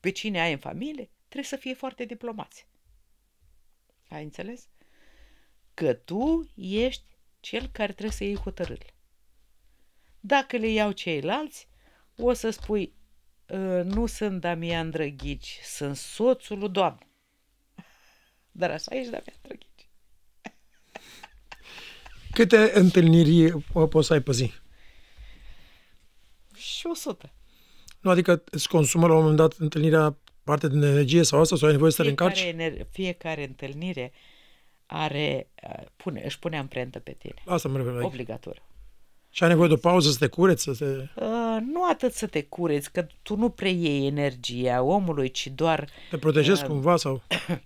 pe cine ai în familie, trebuie să fie foarte diplomați. Ai înțeles? Că tu ești cel care trebuie să iei hotărârile. Dacă le iau ceilalți, o să spui, ă, nu sunt Damian Drăghici, sunt soțul lui doamnă. Dar așa ești Damian Drăghici. Câte întâlniri uh, poți să ai pe zi? Și sută. Nu, adică îți consumă la un moment dat întâlnirea parte din energie sau asta, sau ai nevoie să le încarci? Ener- fiecare întâlnire are, uh, pune, își pune amprentă pe tine. Asta mă refer. Obligatoriu. Și ai nevoie de o pauză să te cureți? Să te... Uh, nu atât să te cureți, că tu nu preiei energia omului, ci doar... Te protejezi uh, cumva sau...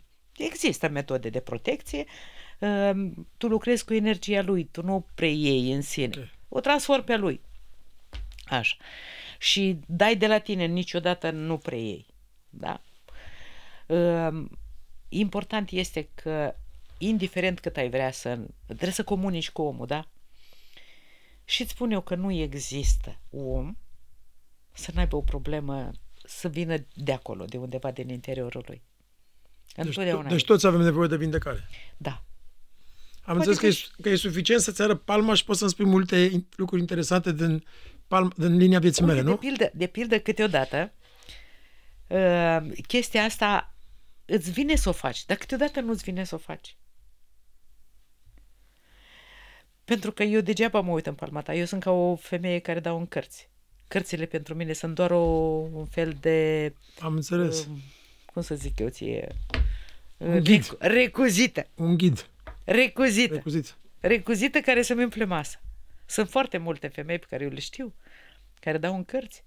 Există metode de protecție. Uh, tu lucrezi cu energia lui, tu nu o preiei în sine. Okay. O transformi pe lui. Așa. Și dai de la tine, niciodată nu preiei. Da? Uh, important este că indiferent cât ai vrea să... Trebuie să comunici cu omul, da? și îți spun eu că nu există om să n-aibă o problemă să vină de acolo, de undeva din interiorul lui. Deci Întotdeauna. Deci, deci toți avem nevoie de vindecare. Da. Am Poate înțeles că, că, e, că e suficient să-ți arăt palma și poți să-mi spui multe lucruri interesante din, palma, din linia vieții mele, nu? De pildă, de pildă câteodată, uh, chestia asta îți vine să o faci, dar câteodată nu-ți vine să o faci. Pentru că eu degeaba mă uit în palma ta. Eu sunt ca o femeie care dau în cărți. Cărțile pentru mine sunt doar o, un fel de... Am înțeles. Uh, cum să zic eu ție? Un ghid. recuzită. Un ghid. Recuzită. Recuzită. Recuzită care să-mi umple masă. Sunt foarte multe femei pe care eu le știu, care dau în cărți,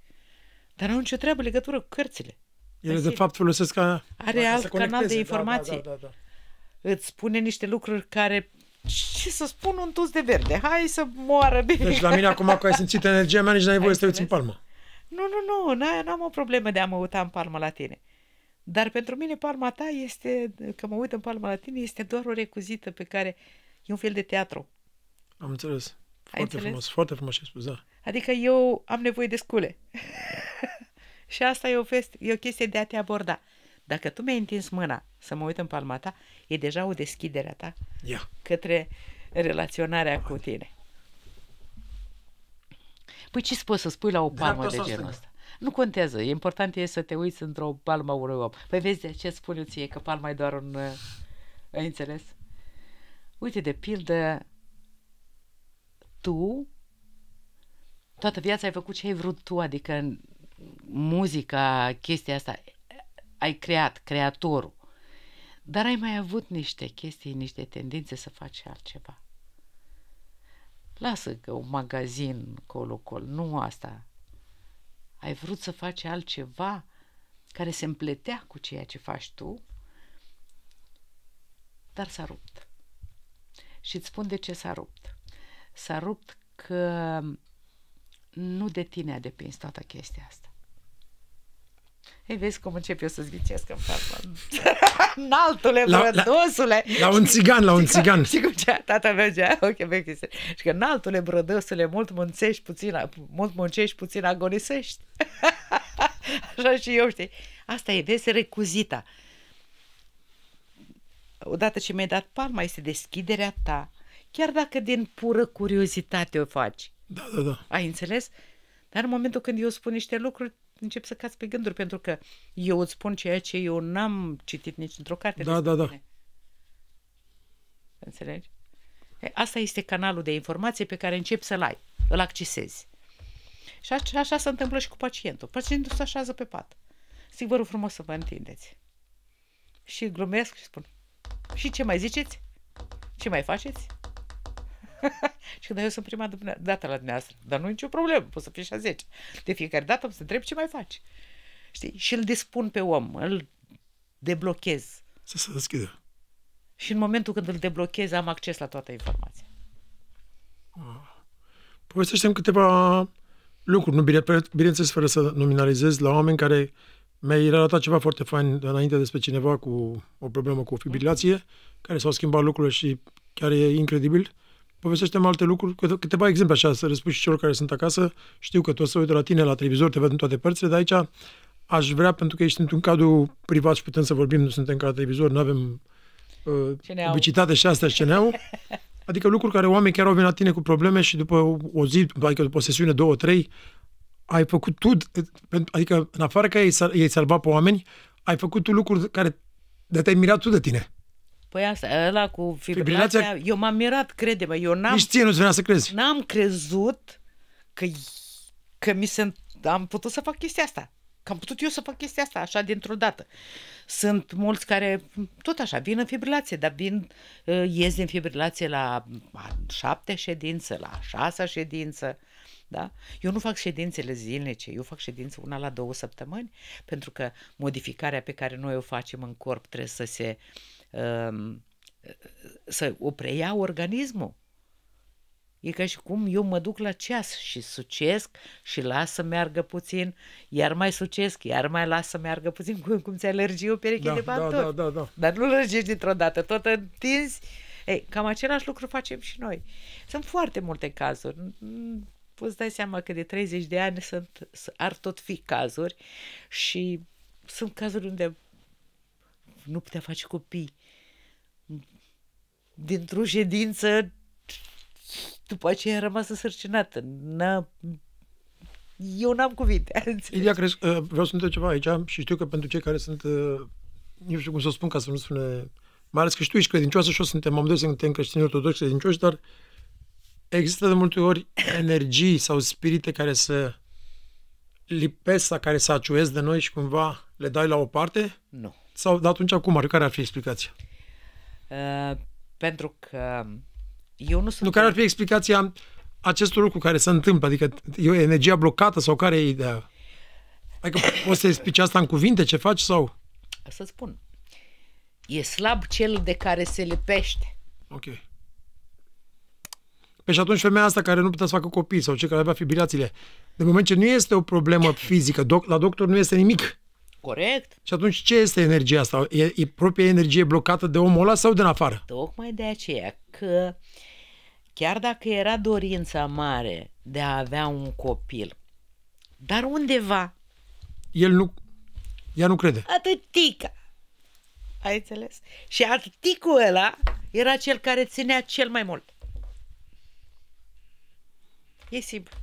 dar nu au nicio treabă legătură cu cărțile. Ele, de fapt, folosesc ca... Are alt canal de informație. Da, da, da, da, da. Îți spune niște lucruri care ce să spun, un tus de verde. Hai să moară bine. Deci la mine acum că ai simțit energia mea, nici n-ai voie să te uiți în palmă. Nu, nu, nu, n-am o problemă de a mă uita în palmă la tine. Dar pentru mine palma ta este, că mă uit în palma la tine, este doar o recuzită pe care e un fel de teatru. Am înțeles. Foarte înțeles? frumos, foarte frumos ce spus, da. Adică eu am nevoie de scule. și asta e o, fest, e o chestie de a te aborda. Dacă tu mi-ai întins mâna să mă uit în palma ta, e deja o deschidere a ta yeah. către relaționarea cu tine. Păi ce poți să spui la o da, palmă de, de genul ăsta? Nu contează. Important e să te uiți într-o palmă unui om. Păi vezi de ce spun eu ție, că palma e doar un... Eh, ai înțeles? Uite, de pildă, tu toată viața ai făcut ce ai vrut tu, adică muzica, chestia asta, ai creat, creatorul, dar ai mai avut niște chestii, niște tendințe să faci altceva. Lasă că un magazin colo-colo, nu asta. Ai vrut să faci altceva care se împletea cu ceea ce faci tu, dar s-a rupt. Și îți spun de ce s-a rupt. S-a rupt că nu de tine a depins toată chestia asta ei, vezi cum încep eu să zghicesc în față. Înaltule, la, brădosule! La, la, un țigan, la un țigan. Știi cum cea, tata zicea, ok, vechi, chestie. Și că înaltule, brădosule, mult muncești puțin, mult muncești puțin agonisești. Așa și eu, știi. Asta e, vezi, recuzita. Odată ce mi-ai dat palma, este deschiderea ta. Chiar dacă din pură curiozitate o faci. Da, da, da. Ai înțeles? Dar în momentul când eu spun niște lucruri, încep să cați pe gânduri, pentru că eu îți spun ceea ce eu n-am citit nici într-o carte. Da, da, da. Mine. Înțelegi? Asta este canalul de informație pe care încep să-l ai, îl accesezi. Și așa, așa se întâmplă și cu pacientul. Pacientul se așează pe pat. Zic, vă rog frumos să vă întindeți. Și glumesc și spun, și ce mai ziceți? Ce mai faceți? și când eu sunt prima dată la dumneavoastră, dar nu e nicio problemă, poți să fii și a 10. De fiecare dată îmi se întreb ce mai faci. Știi? Și îl dispun pe om, îl deblochez. Să se deschidă. Și în momentul când îl deblochez, am acces la toată informația. Ah. Povestește-mi câteva lucruri, nu bine, bineînțeles fără să nominalizez, la oameni care mi-ai relatat ceva foarte fain înainte despre cineva cu o problemă cu fibrilație, mhm. care s-au schimbat lucrurile și chiar e incredibil povestește-mi alte lucruri, câteva exemple așa, să răspui și celor care sunt acasă. Știu că tu o să uită la tine la televizor, te văd în toate părțile, dar aici aș vrea, pentru că ești într-un cadru privat și putem să vorbim, nu suntem ca la televizor, nu avem uh, publicitate și astea și au Adică lucruri care oameni chiar au venit la tine cu probleme și după o zi, adică după o sesiune, două, trei, ai făcut tu, adică în afară că ai, ai salvat pe oameni, ai făcut tu lucruri care de te-ai mirat tu de tine. Păi asta, ăla cu fibrilația, fibrilația... eu m-am mirat, crede-mă, eu n-am... Nici ție nu-ți venea să crezi. N-am crezut că, că mi se... am putut să fac chestia asta. Că am putut eu să fac chestia asta, așa, dintr-o dată. Sunt mulți care, tot așa, vin în fibrilație, dar vin, uh, ies din fibrilație la șapte ședință, la șasea ședință, da? Eu nu fac ședințele zilnice, eu fac ședințe una la două săptămâni, pentru că modificarea pe care noi o facem în corp trebuie să se uh, Um, să o preia organismul. E ca și cum eu mă duc la ceas și sucesc și las să meargă puțin, iar mai sucesc, iar mai las să meargă puțin, cum, cum ți-ai lărgi o pereche da, de bani Da, da, da, da. Dar nu lărgești dintr-o dată, tot întinzi. Ei, cam același lucru facem și noi. Sunt foarte multe cazuri. Poți dai seama că de 30 de ani sunt, ar tot fi cazuri și sunt cazuri unde nu putea face copii dintr-o ședință după ce a rămas însărcinată. N-a... Eu n-am cuvinte. Ilia, crezi, uh, vreau să întreb ceva aici și știu că pentru cei care sunt, uh, nu știu cum să o spun ca să nu spune, mai ales că și ești credincioasă și eu suntem, amândoi suntem creștini ortodoxi credincioși, dar există de multe ori energii sau spirite care să lipesc sau care să aciuiesc de noi și cumva le dai la o parte? Nu. Sau, de atunci acum, care ar fi explicația? Uh pentru că eu nu sunt... Nu, care ar fi explicația acestor lucru care se întâmplă? Adică e energia blocată sau care e ideea? Adică poți să explici asta în cuvinte? Ce faci sau... Să spun. E slab cel de care se lipește. Ok. Păi și atunci femeia asta care nu putea să facă copii sau ce care avea fibrilațiile, de moment ce nu este o problemă fizică, doc, la doctor nu este nimic. Corect. Și atunci ce este energia asta? E, e propria energie blocată de omul ăla sau din afară? Tocmai de aceea că chiar dacă era dorința mare de a avea un copil, dar undeva... El nu... Ea nu crede. Atâtica. Ai înțeles? Și atâticul ăla era cel care ținea cel mai mult. E simplu.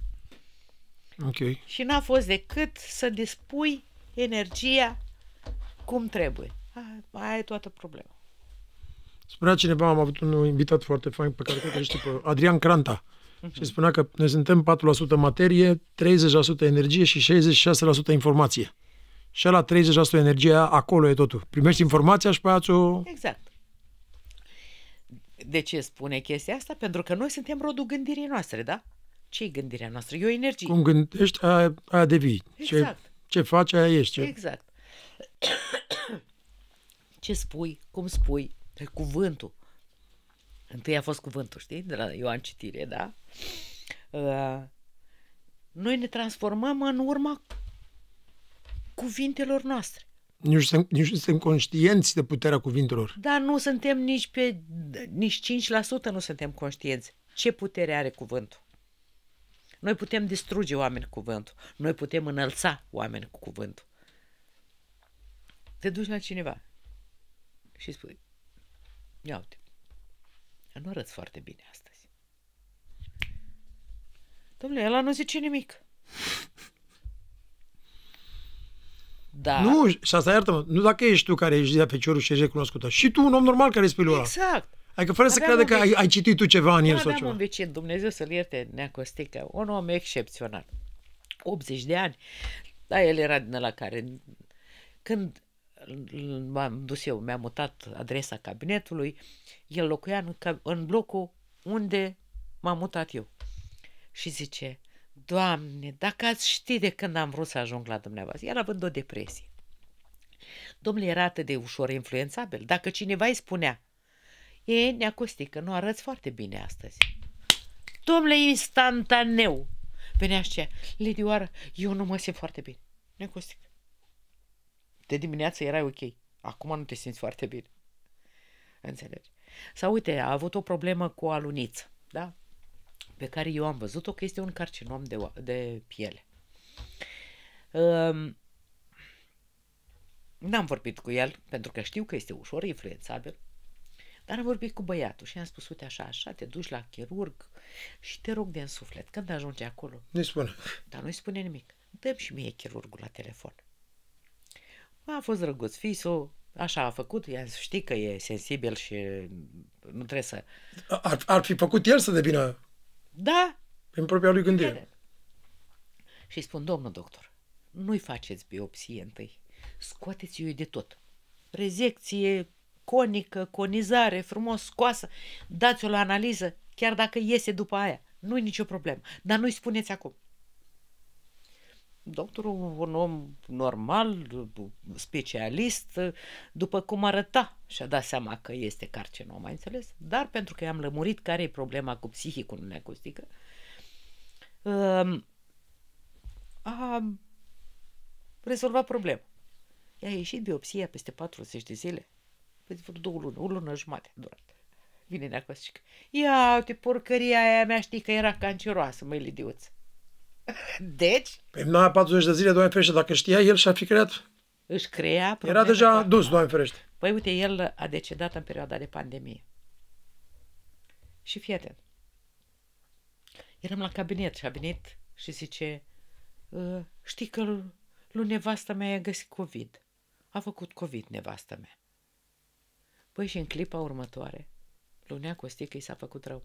Ok. Și n-a fost decât să dispui energia cum trebuie. Aia e toată problema. Spunea cineva, am avut un invitat foarte fain pe care cred că pe Adrian Cranta. Mhm. Și spunea că ne suntem 4% materie, 30% energie și 66% informație. Și la 30% energie, acolo e totul. Primești informația și pe aia o Exact. De ce spune chestia asta? Pentru că noi suntem rodul gândirii noastre, da? ce e gândirea noastră? E o energie. Cum gândești, aia, aia devii. Exact. Ce ce faci, aia este. Exact. ce spui, cum spui, păi cuvântul. Întâi a fost cuvântul, știi, de la Ioan Citire, da? Uh, noi ne transformăm în urma cuvintelor noastre. Nici nu suntem conștienți de puterea cuvintelor. Da, nu suntem nici pe nici 5% nu suntem conștienți. Ce putere are cuvântul? Noi putem distruge oameni cu cuvântul. Noi putem înălța oameni cu cuvântul. Te duci la cineva și spui, ia uite, nu arăți foarte bine astăzi. Domnule, el nu zice nimic. Da. Nu, și asta iartă-mă, nu dacă ești tu care ești de peciorul și ești recunoscută. Și tu, un om normal care spui lui exact. ăla. Exact. Adică fără Aveam să creadă că ai, ai citit tu ceva în el sau ceva. un vecin, Dumnezeu să-l ierte, Nea Costică, un om excepțional. 80 de ani. Da, el era din la care... Când m-am dus eu, mi-am mutat adresa cabinetului, el locuia în, în blocul unde m-am mutat eu. Și zice, Doamne, dacă ați ști de când am vrut să ajung la dumneavoastră, el având o depresie. Domnul era atât de ușor influențabil. Dacă cineva îi spunea, E neacustică, nu arăți foarte bine astăzi. Domnule, instantaneu! Venea și cea, Lidioară, eu nu mă simt foarte bine. Neacustică. De dimineață erai ok. Acum nu te simți foarte bine. Înțelegi? Sau uite, a avut o problemă cu aluniță, da? Pe care eu am văzut-o că este un carcinom de, de piele. Um, n-am vorbit cu el pentru că știu că este ușor influențabil dar am vorbit cu băiatul și i-am spus, uite așa, așa, te duci la chirurg și te rog din suflet, când ajungi acolo. Nu-i spune. Dar nu-i spune nimic. Dăm și mie chirurgul la telefon. A fost drăguț, fiso, așa a făcut, ea știi că e sensibil și mm, nu trebuie să... Ar, ar fi făcut el să devină... Da. În propria lui gândire. Și spun, domnul doctor, nu-i faceți biopsie întâi, scoateți-o de tot. Rezecție, conică, conizare, frumos scoasă, dați-o la analiză, chiar dacă iese după aia. Nu-i nicio problemă, dar nu-i spuneți acum. Doctorul, un om normal, specialist, după cum arăta și-a dat seama că este carcinom, ai înțeles? Dar pentru că i-am lămurit care e problema cu psihicul în acustică, um, a rezolvat problema. I-a ieșit biopsia peste 40 de zile. Păi făcut două luni, o lună jumate a durat. Vine Nea și ia uite, porcăria aia mea știi că era canceroasă, măi lidiuț. Deci? Păi nu 40 de zile, doamne ferește, dacă știa, el și ar fi creat. Își crea Era deja dus, doamne ferește. Păi uite, el a decedat în perioada de pandemie. Și fii atent. Eram la cabinet și a venit și zice, ă, știi că luni nevasta mea a găsit COVID. A făcut COVID nevasta mea. Păi și în clipa următoare, lunea Costică i s-a făcut rău.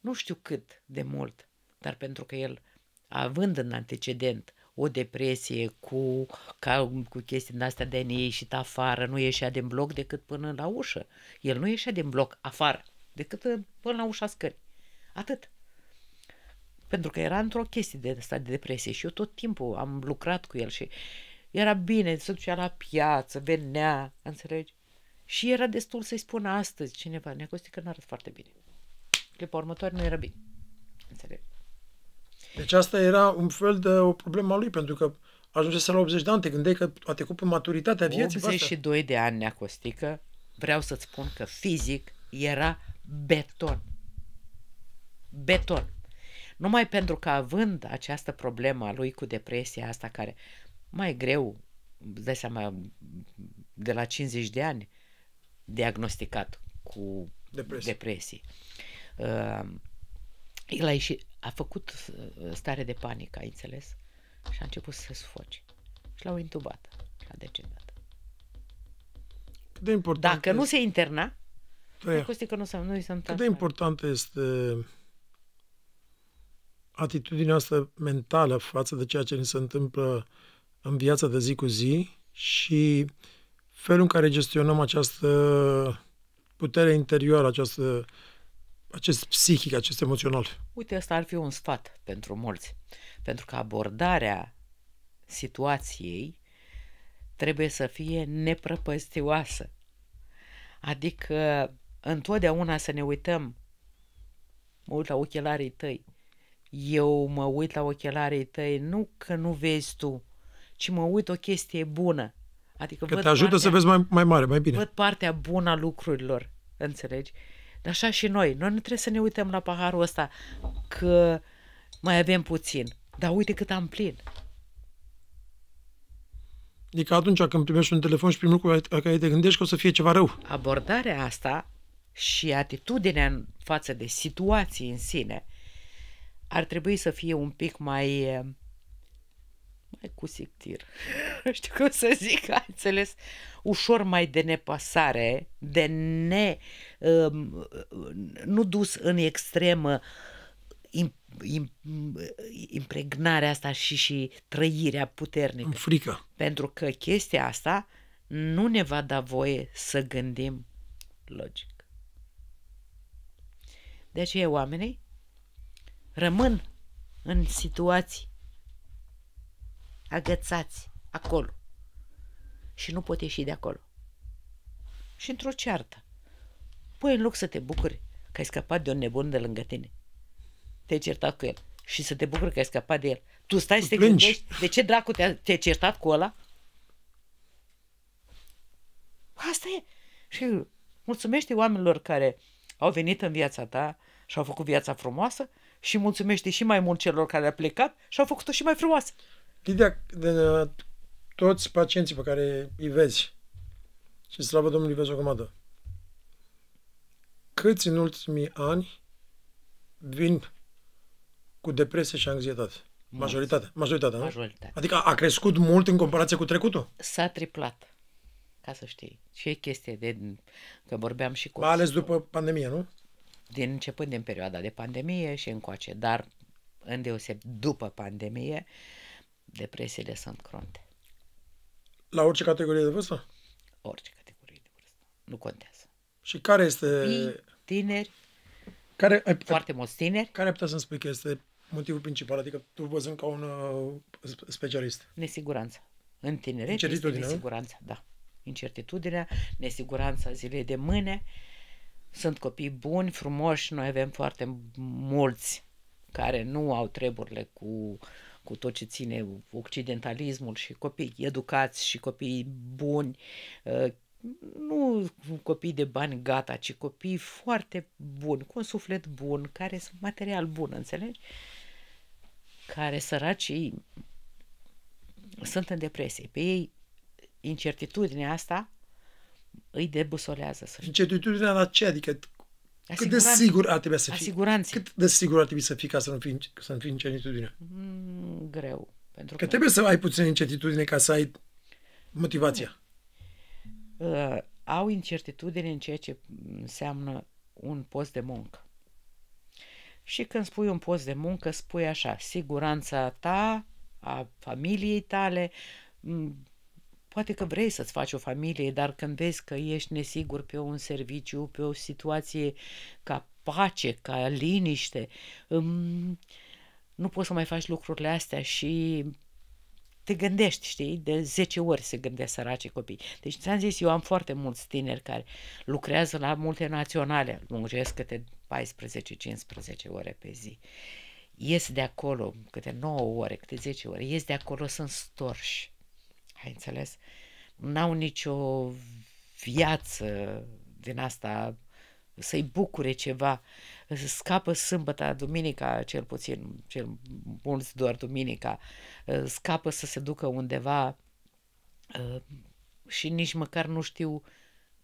Nu știu cât de mult, dar pentru că el, având în antecedent o depresie cu, ca, cu chestii din astea de a ne ieșit afară, nu ieșea din bloc decât până la ușă. El nu ieșea din bloc afară, decât până la ușa scării. Atât. Pentru că era într-o chestie de asta de depresie și eu tot timpul am lucrat cu el și uh, era bine, se ducea la piață, venea, înțelegi? Și era destul să-i spună astăzi cineva, nea că nu arăt foarte bine. pe următoare nu era bine. Înțelegi? Deci asta era un fel de o problemă a lui, pentru că ajunge la 80 de ani, te gândeai că a trecut pe maturitatea vieții. 82 de ani, neacostică. Costică, vreau să-ți spun că fizic era beton. Beton. Numai pentru că având această problemă a lui cu depresia asta care mai greu, îți dai seama, de la 50 de ani, diagnosticat cu depresie, depresie. Uh, el a, ieșit, a făcut uh, stare de panică, ai înțeles? Și a început să se sufoce. Și l-au intubat. A decedat. Cât de important Dacă este... nu se interna, că nu, nu se Cât de important este atitudinea asta mentală față de ceea ce ni se întâmplă uh, în viața de zi cu zi și felul în care gestionăm această putere interioară, această, acest psihic, acest emoțional. Uite, asta ar fi un sfat pentru mulți, pentru că abordarea situației trebuie să fie neprăpăstioasă. Adică întotdeauna să ne uităm, mă uit la ochelarii tăi, eu mă uit la ochelarii tăi, nu că nu vezi tu, ci mă uit o chestie bună. Adică că văd te ajută partea, să vezi mai, mai mare, mai bine. Văd partea bună a lucrurilor, înțelegi? Așa și noi. Noi nu trebuie să ne uităm la paharul ăsta că mai avem puțin. Dar uite cât am plin. Adică atunci când primești un telefon și primul lucru la care te gândești că o să fie ceva rău. Abordarea asta și atitudinea în față de situații în sine ar trebui să fie un pic mai mai cu sictir, știu cum să zic, ai înțeles, ușor mai de nepasare, de ne, um, nu dus în extremă impregnarea asta și, și trăirea puternică. În frică. Pentru că chestia asta nu ne va da voie să gândim logic. De aceea oamenii rămân în situații agățați acolo și nu pot ieși de acolo. Și într-o ceartă. Păi în loc să te bucuri că ai scăpat de un nebun de lângă tine, te-ai certat cu el și să te bucuri că ai scăpat de el, tu stai tu să te plângi. gândești de ce dracu te-a, te certat cu ăla? Păi, asta e. Și mulțumește oamenilor care au venit în viața ta și au făcut viața frumoasă și mulțumește și mai mult celor care au plecat și au făcut-o și mai frumoasă. Lidia, de uh, toți pacienții pe care îi vezi și slavă Domnului vezi o comandă. Câți în ultimii ani vin cu depresie și anxietate? Majoritatea. Majoritatea, nu? Majoritate. Adică a crescut mult în comparație cu trecutul? S-a triplat, ca să știi. Și e chestie de... că vorbeam și cu... Mai ales după pandemie, nu? Din începând din perioada de pandemie și încoace, dar îndeoseb după pandemie, uh, depresiile sunt cronte. La orice categorie de vârstă? Orice categorie de vârstă. Nu contează. Și care este... Fii, tineri, care, ai putea, foarte mulți tineri. Care ai putea să-mi spui că este motivul principal? Adică tu văzând ca un uh, specialist. Nesiguranță. În tineret Incertitudine. este nesiguranța, da. Incertitudinea, nesiguranța zilei de mâine. Sunt copii buni, frumoși, noi avem foarte mulți care nu au treburile cu uh, cu tot ce ține occidentalismul și copii educați și copii buni, uh, nu copii de bani gata, ci copii foarte buni, cu un suflet bun, care sunt material bun, înțelegi? Care săracii sunt în depresie. Pe ei incertitudinea asta îi debusolează. Să Incertitudinea la ce? Adică cât de sigur ar trebui să fii? Asiguranții. Cât de sigur ar trebui să fii ca să nu fii, să nu fii în certitudine? Mm, greu. Pentru că, că trebuie să ai puțină incertitudine ca să ai motivația. Uh, au incertitudine în ceea ce înseamnă un post de muncă. Și când spui un post de muncă, spui așa, siguranța ta, a familiei tale, mm, Poate că vrei să-ți faci o familie, dar când vezi că ești nesigur pe un serviciu, pe o situație ca pace, ca liniște, um, nu poți să mai faci lucrurile astea și te gândești, știi, de 10 ori se gândesc săraci copii. Deci, ți-am zis, eu am foarte mulți tineri care lucrează la multinaționale, muncesc câte 14-15 ore pe zi. Ies de acolo câte 9 ore, câte 10 ore, ies de acolo, sunt storși ai înțeles? N-au nicio viață din asta să-i bucure ceva. Scapă sâmbătă, duminica, cel puțin, cel mulți doar duminica, scapă să se ducă undeva uh, și nici măcar nu știu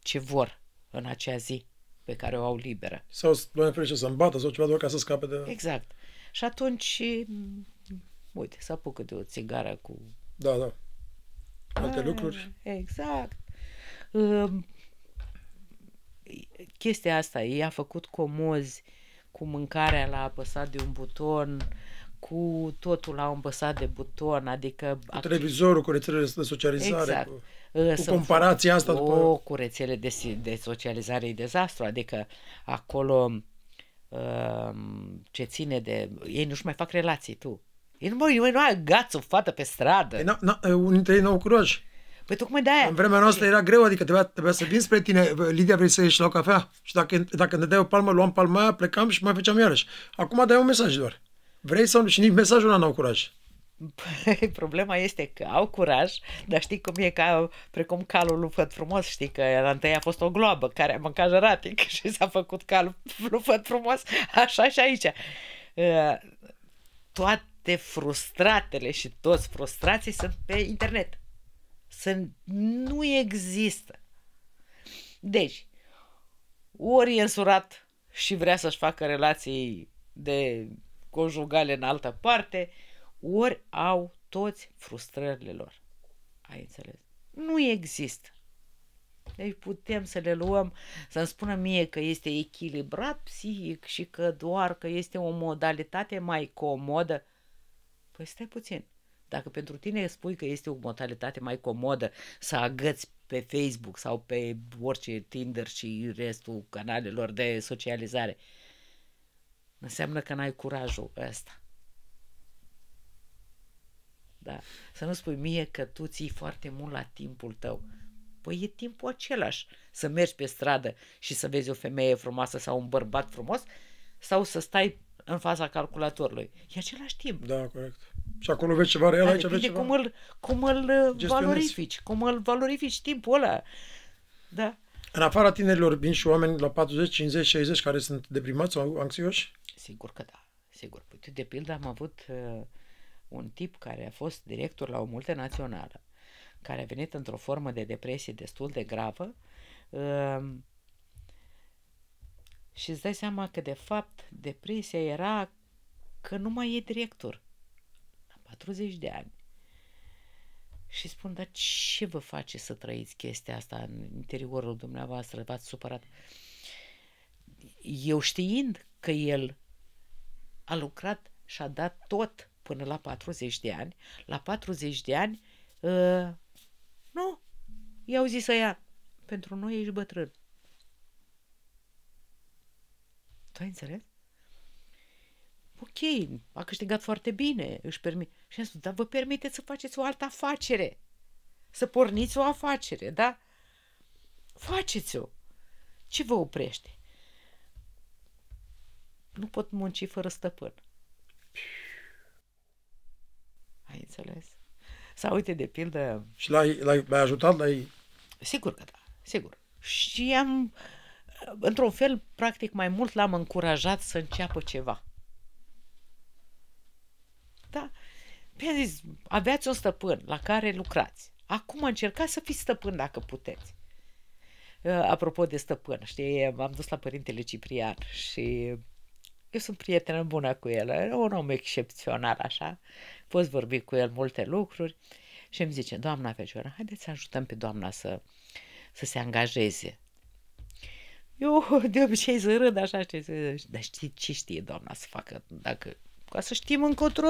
ce vor în acea zi pe care o au liberă. Sau, doamne ferește, să îmbată sau ceva doar ca să scape de... Exact. Și atunci, mm, uite, să apucă de o țigară cu... Da, da alte ah, lucruri. Exact. Um, chestia asta, ei a făcut comozi cu mâncarea la apăsat de un buton, cu totul la un păsat de buton, adică... Cu televizorul, cu rețelele de socializare, exact. cu, cu comparația asta o, după... cu rețele de, de socializare e dezastru, adică acolo um, ce ține de... Ei nu-și mai fac relații, tu. Ei nu, bă, nu agață o fată pe stradă. nu, nu, unii dintre ei nu au curaj. Păi tocmai de aia. În vremea noastră era greu, adică trebuia, trebuia să vin spre tine, Lidia, vrei să ieși la o cafea? Și dacă, dacă ne dai o palmă, luam palma aia, plecam și mai făceam iarăși. Acum dai un mesaj doar. Vrei să nu? Și nici mesajul ăla n-au curaj. Păi, problema este că au curaj, dar știi cum e ca, precum calul lufăt frumos, știi că la întâi a fost o gloabă care a mâncat jăratic și s-a făcut calul lufăt frumos, așa și aici. Ă, Toate toate frustratele și toți frustrații sunt pe internet. Să nu există. Deci, ori e însurat și vrea să-și facă relații de conjugale în altă parte, ori au toți frustrările lor. Ai înțeles? Nu există. Deci putem să le luăm, să-mi spună mie că este echilibrat psihic și că doar că este o modalitate mai comodă Păi stai puțin. Dacă pentru tine spui că este o modalitate mai comodă să agăți pe Facebook sau pe orice Tinder și restul canalelor de socializare, înseamnă că n-ai curajul ăsta. Da. Să nu spui mie că tu ții foarte mult la timpul tău. Păi e timpul același să mergi pe stradă și să vezi o femeie frumoasă sau un bărbat frumos sau să stai în fața calculatorului. E același timp. Da, corect. Și acolo vezi ceva real, aici vezi ceva... cum îl, cum îl uh, valorifici, cum îl valorifici timpul ăla. Da. În afara tinerilor vin și oameni la 40, 50, 60 care sunt deprimați sau anxioși? Sigur că da. Sigur. Păi, de pildă am avut uh, un tip care a fost director la o multinațională, care a venit într-o formă de depresie destul de gravă, uh, și îți dai seama că, de fapt, depresia era că nu mai e director. La 40 de ani. Și spun, dar ce vă face să trăiți chestia asta în interiorul dumneavoastră? V-ați supărat? Eu știind că el a lucrat și a dat tot până la 40 de ani, la 40 de ani, uh, nu, i-au zis să ia, pentru noi ești bătrân. Tu ai înțeles? Ok, a câștigat foarte bine, își permite. Și am spus, dar vă permiteți să faceți o altă afacere. Să porniți o afacere, da? Faceți-o. Ce vă oprește? Nu pot munci fără stăpân. Ai înțeles? Sau uite, de pildă... Și l-ai, l-ai, ajutat? L-ai... Sigur că da, sigur. Și am într-un fel, practic, mai mult l-am încurajat să înceapă ceva. Da? Mi-a zis, aveați un stăpân la care lucrați. Acum încercați să fiți stăpân dacă puteți. Uh, apropo de stăpân, știi, m-am dus la părintele Ciprian și eu sunt prietenă bună cu el, e un om excepțional așa, poți vorbi cu el multe lucruri și îmi zice, doamna Fecioră, haideți să ajutăm pe doamna să, să se angajeze. Eu de obicei să râd așa, știi, să... dar știi ce știe doamna să facă dacă... Ca să știm încotro...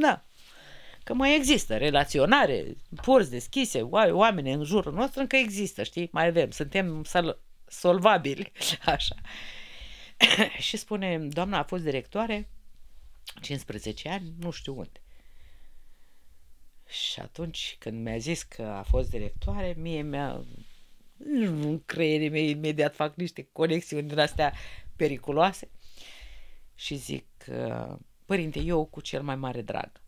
Da. Că mai există relaționare, porți deschise, oameni în jurul nostru încă există, știi? Mai avem, suntem sal- solvabili, așa. și spune, doamna a fost directoare 15 ani, nu știu unde. Și atunci când mi-a zis că a fost directoare, mie mi-a în creierii mei imediat fac niște conexiuni din astea periculoase și zic, uh, părinte, eu cu cel mai mare drag.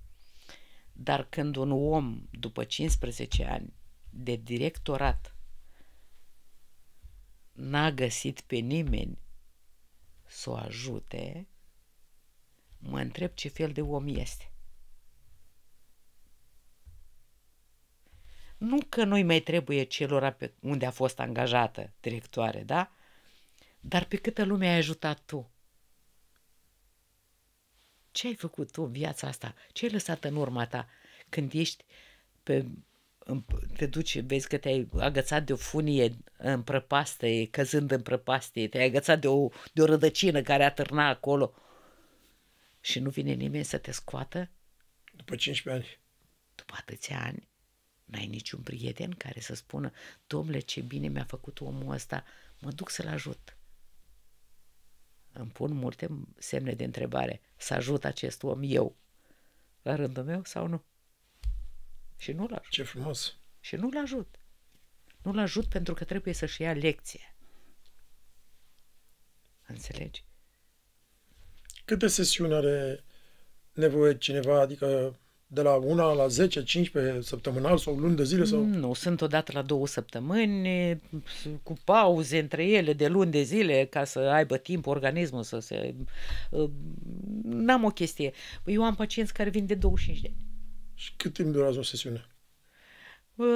Dar când un om, după 15 ani de directorat, n-a găsit pe nimeni să o ajute, mă întreb ce fel de om este. Nu că nu-i mai trebuie celor unde a fost angajată directoare, da? Dar pe câtă lume ai ajutat tu? Ce ai făcut tu în viața asta? Ce ai lăsat în urma ta? Când ești pe te duci, vezi că te-ai agățat de o funie în prăpastă, căzând în prăpastie, te-ai agățat de o, de o rădăcină care a târna acolo și nu vine nimeni să te scoată? După 15 ani. După atâția ani? N-ai niciun prieten care să spună, domnule, ce bine mi-a făcut omul ăsta, mă duc să-l ajut. Îmi pun multe semne de întrebare, să ajut acest om eu, la rândul meu sau nu? Și nu-l ajut. Ce frumos! Și nu-l ajut. Nu-l ajut pentru că trebuie să-și ia lecție. Înțelegi? Câte sesiuni are nevoie cineva, adică de la una la 10, 15 săptămânal sau luni de zile? Sau... Mm, nu, sunt odată la două săptămâni, cu pauze între ele de luni de zile, ca să aibă timp organismul să se... Uh, n-am o chestie. Eu am pacienți care vin de 25 de ani. Și cât timp durează o sesiune? Uh,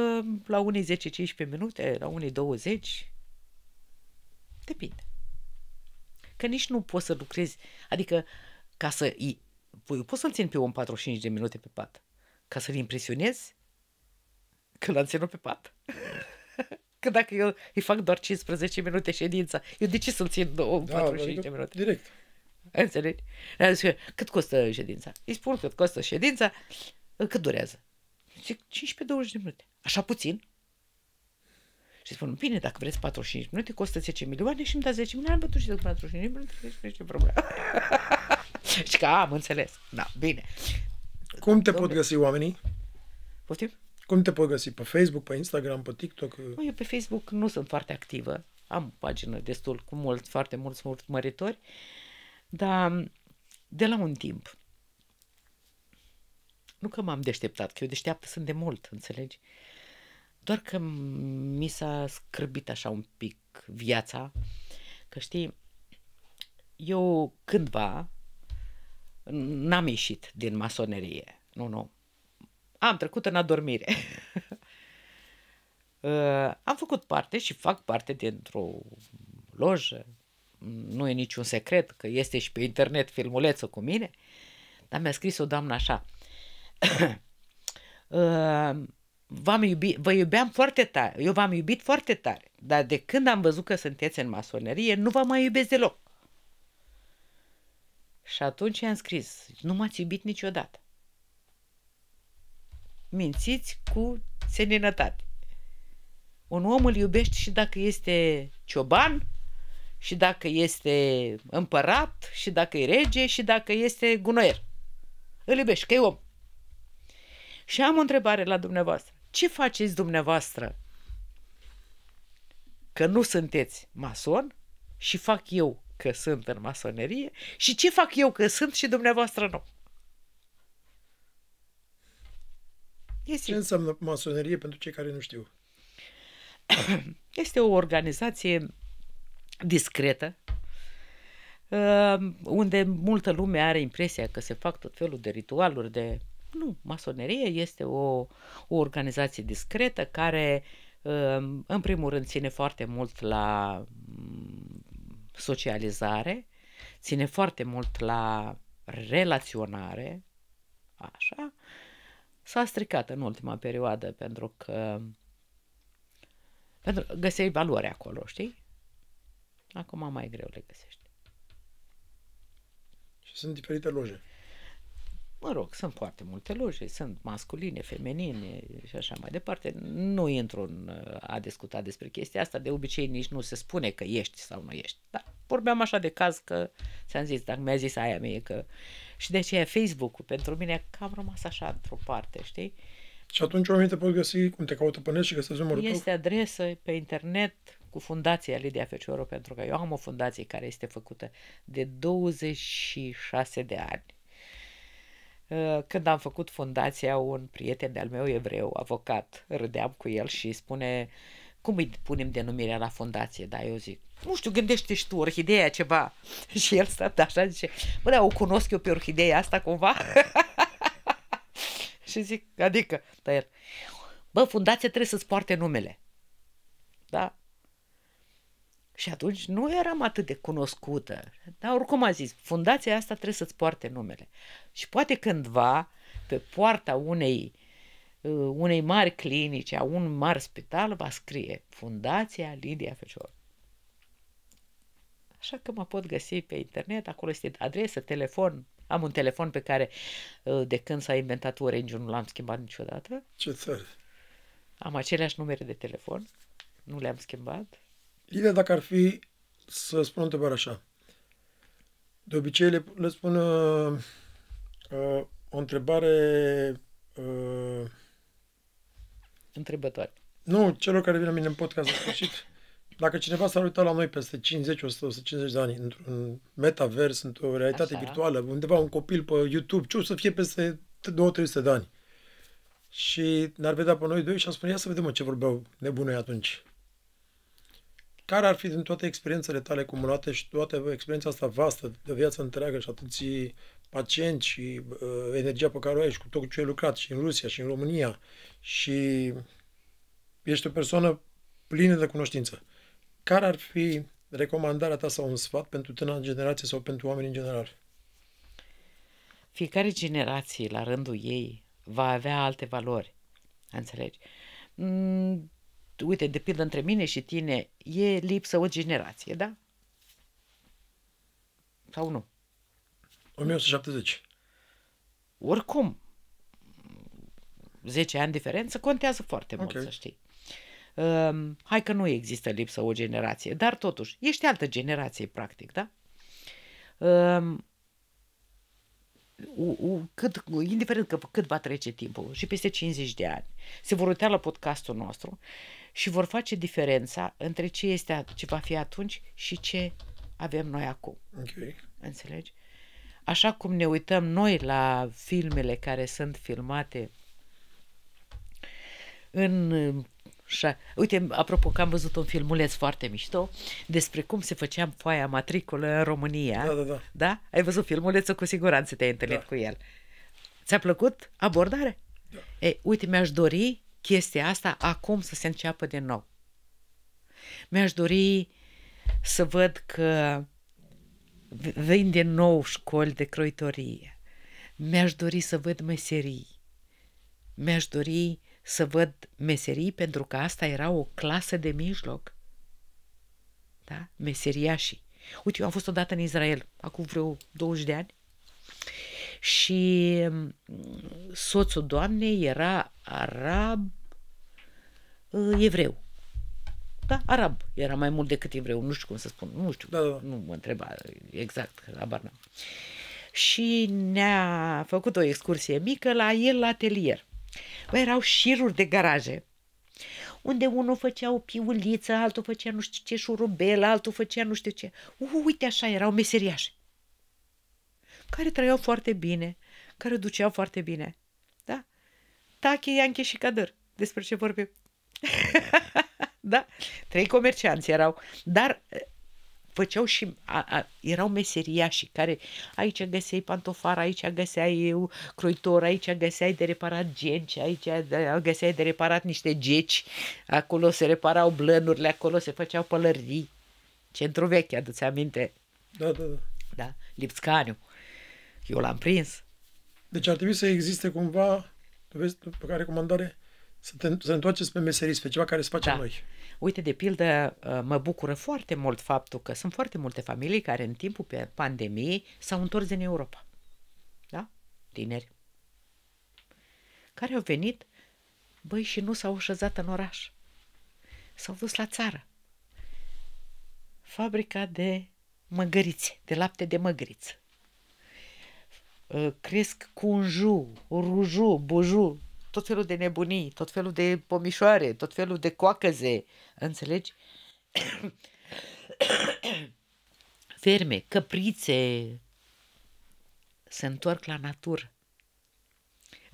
la unii 10-15 minute, la unii 20. Depinde. Că nici nu poți să lucrezi, adică ca să Păi, poți să-l țin pe om 45 de minute pe pat ca să-l impresionezi că l-am ținut pe pat. că dacă eu îi fac doar 15 minute ședința, eu de ce să-l țin da, 45 da, adică de minute? Direct. Înțelegi? Cât costă ședința? Îi spun cât costă ședința, cât durează. Zic 15-20 de minute. Așa puțin? Și spun, bine, dacă vreți 45 minute, costă 10 milioane și îmi dați 10 milioane, am tu și 45 de minute, deci nu e problemă. și că am înțeles. Da, bine. Cum te Domnule. pot găsi oamenii? Poftim? Cum te pot găsi? Pe Facebook, pe Instagram, pe TikTok? Mă, eu pe Facebook nu sunt foarte activă. Am o pagină destul cu mult, foarte mulți urmăritori, dar de la un timp. Nu că m-am deșteptat, că eu deșteaptă sunt de mult, înțelegi? Doar că mi s-a scârbit așa un pic viața, că știi, eu cândva n-am ieșit din masonerie. Nu, nu. Am trecut în adormire. Uh, am făcut parte și fac parte dintr-o lojă. Nu e niciun secret că este și pe internet filmulețul cu mine. Dar mi-a scris o doamnă așa. Uh, v-am iubit, vă iubeam foarte tare, eu v-am iubit foarte tare, dar de când am văzut că sunteți în masonerie, nu vă mai iubesc deloc. Și atunci i-am scris, nu m-ați iubit niciodată. Mințiți cu seninătate. Un om îl iubește și dacă este cioban, și dacă este împărat, și dacă e rege, și dacă este gunoier. Îl iubești, că e om. Și am o întrebare la dumneavoastră. Ce faceți dumneavoastră că nu sunteți mason și fac eu că sunt în masonerie și ce fac eu că sunt și dumneavoastră nu. Este... ce înseamnă masonerie pentru cei care nu știu? Este o organizație discretă, uh, unde multă lume are impresia că se fac tot felul de ritualuri de... Nu, masonerie este o, o organizație discretă care, uh, în primul rând, ține foarte mult la mm, socializare, ține foarte mult la relaționare, așa, s-a stricat în ultima perioadă pentru că pentru că găseai valoare acolo, știi? Acum mai greu le găsești. Și sunt diferite loje mă rog, sunt foarte multe loje, sunt masculine, feminine, și așa mai departe. Nu intru în uh, a discuta despre chestia asta, de obicei nici nu se spune că ești sau nu ești. Dar vorbeam așa de caz că ți-am zis, dacă mi-a zis aia mie că... Și de aceea Facebook-ul pentru mine că am rămas așa într-o parte, știi? Și atunci oamenii te pot găsi cum te caută pe net și găsesc numărul Este tău. adresă pe internet cu Fundația Lidia Fecioro, pentru că eu am o fundație care este făcută de 26 de ani Eh, când am făcut fundația, un prieten de-al meu evreu, avocat, râdeam cu el și spune cum îi punem denumirea la fundație? Da, eu zic, nu știu, gândește și tu, orhideea ceva. și el stă așa, zice, mă, da, o cunosc eu pe orhideea asta cumva? și zic, adică, dar el, bă, fundația trebuie să-ți poarte numele. Da? Și atunci nu eram atât de cunoscută. Dar oricum a zis, fundația asta trebuie să-ți poarte numele. Și poate cândva, pe poarta unei, uh, unei mari clinici, a un mare spital, va scrie Fundația Lidia Fecior. Așa că mă pot găsi pe internet, acolo este adresă, telefon. Am un telefon pe care uh, de când s-a inventat Orange nu l-am schimbat niciodată. Ce tare! Am aceleași numere de telefon, nu le-am schimbat Lidia, dacă ar fi să spun întrebarea așa, de obicei le, le spun uh, uh, o întrebare... Uh, Întrebătoare. Nu, celor care vin la mine în podcast la sfârșit. Dacă cineva s-ar uita la noi peste 50, 100, 150 de ani, într-un metavers, într-o realitate Așa. virtuală, undeva un copil pe YouTube, ce o să fie peste 200 300 de ani? Și ne-ar vedea pe noi doi și am spune, ia să vedem mă, ce vorbeau nebunei atunci care ar fi din toate experiențele tale cumulate și toată experiența asta vastă de viață întreagă și atâți pacienți și uh, energia pe care o ai și cu tot ce ai lucrat și în Rusia și în România și ești o persoană plină de cunoștință. Care ar fi recomandarea ta sau un sfat pentru tânăra generație sau pentru oameni în general? Fiecare generație, la rândul ei, va avea alte valori. Înțelegi? Mm uite, de pildă între mine și tine, e lipsă o generație, da? Sau nu? 1970. Oricum, 10 ani diferență contează foarte okay. mult, să știi. Um, hai că nu există lipsă o generație, dar totuși, ești altă generație, practic, da? Um, cât, indiferent că cât va trece timpul și peste 50 de ani, se vor uita la podcastul nostru și vor face diferența între ce este ce va fi atunci și ce avem noi acum. Okay. Înțelegi? Așa cum ne uităm noi la filmele care sunt filmate în Uite, apropo, că am văzut un filmuleț foarte mișto despre cum se făcea foaia matriculă în România. Da, da, da. Da? Ai văzut filmulețul, cu siguranță te-ai întâlnit da. cu el. Ți-a plăcut abordarea? Da. Ei, uite, mi-aș dori chestia asta acum să se înceapă din nou. Mi-aș dori să văd că vin din nou școli de croitorie. Mi-aș dori să văd meserii. Mi-aș dori să văd meserii pentru că asta era o clasă de mijloc. Da? Meseriașii. Uite, eu am fost odată în Israel, acum vreo 20 de ani, și mm, soțul doamnei era arab uh, evreu. Da, arab. Era mai mult decât evreu, nu știu cum să spun, nu știu, da, da. da. nu mă întreba exact, abar n-am. Și ne-a făcut o excursie mică la el la atelier. Bă, erau șiruri de garaje unde unul făcea o piuliță, altul făcea nu știu ce șurubel, altul făcea nu știu ce. uite așa, erau meseriași care trăiau foarte bine, care duceau foarte bine. Da? Tache, Ianche și Cadăr. Despre ce vorbim? da? Trei comercianți erau. Dar făceau și, a, a, erau meseriași care aici găseai pantofar, aici găseai eu croitor, aici găseai de reparat genci, aici da, găseai de reparat niște geci, acolo se reparau blănurile, acolo se făceau pălării. Centru vechi, aduți aminte? Da, da, da. Da, Lipscaniu eu l-am prins. Deci ar trebui să existe cumva, vezi, după care recomandare, să te să întoarceți pe meserii, pe ceva care se face da. noi. Uite, de pildă, uh, mă bucură foarte mult faptul că sunt foarte multe familii care în timpul pandemiei s-au întors din Europa. Da? Tineri. Care au venit, băi, și nu s-au așezat în oraș. S-au dus la țară. Fabrica de măgărițe, de lapte de măgăriță. Uh, cresc cunju, ruju, buju, tot felul de nebunii, tot felul de pomișoare, tot felul de coacăze, înțelegi? Ferme, căprițe, se întorc la natură.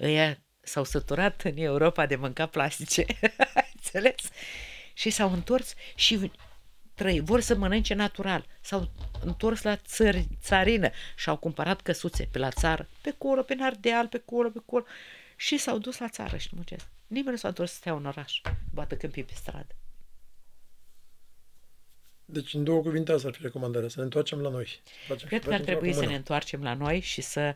Ăia s-au săturat în Europa de mânca plastice, înțeles? Și s-au întors și trăi, vor să mănânce natural, s-au întors la țări, țarină și au cumpărat căsuțe pe la țară, pe cură, pe Nardeal, pe cură, pe cură și s-au dus la țară și muncesc. Nimeni nu s-a întors să stea în oraș, bată câmpii pe stradă. Deci, în două cuvinte, asta ar fi recomandarea, să ne întoarcem la noi. Facem Cred că ar trebui să ne întoarcem la noi și să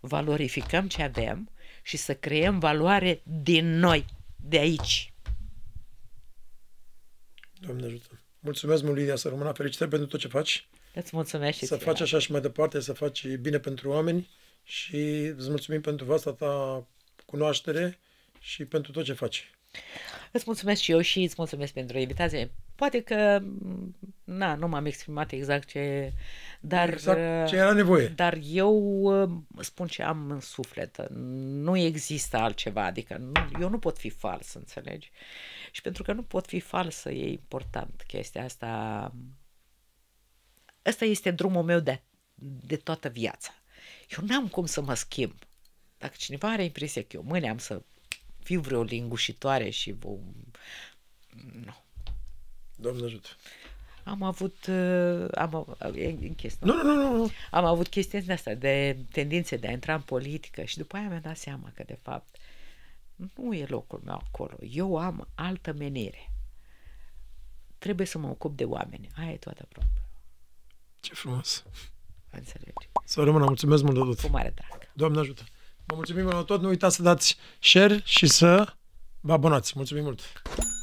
valorificăm ce avem și să creăm valoare din noi, de aici. Doamne ajută! Mulțumesc mult, Lidia, să rămână. Felicitări pentru tot ce faci. Îți mulțumesc și Să faci așa și mai departe, să faci bine pentru oameni și îți mulțumim pentru vasta ta cunoaștere și pentru tot ce faci. Îți mulțumesc și eu și îți mulțumesc pentru invitație. Poate că, na, nu m-am exprimat exact ce... Dar, exact uh, ce era nevoie. Dar eu uh, spun ce am în suflet. Nu există altceva, adică nu, eu nu pot fi fals, înțelegi? Uh, și pentru că nu pot fi falsă, e important chestia asta. Ăsta este drumul meu de, de toată viața. Eu n-am cum să mă schimb. Dacă cineva are impresia că eu mâine am să fiu vreo lingușitoare și vă, Nu. Doamne ajută. Am avut... Uh, am, avut e chestia, nu, nu, nu, nu. Am avut chestii de asta, de tendințe de a intra în politică și după aia mi-am dat seama că, de fapt, nu e locul meu acolo. Eu am altă menire. Trebuie să mă ocup de oameni. Aia e toată problema. Ce frumos! Înțelegi? Să rămână, mulțumesc mult de tot. Cu mare drag. Doamne ajută! Vă mulțumim mult tot, nu uitați să dați share și să vă abonați. Mulțumim mult!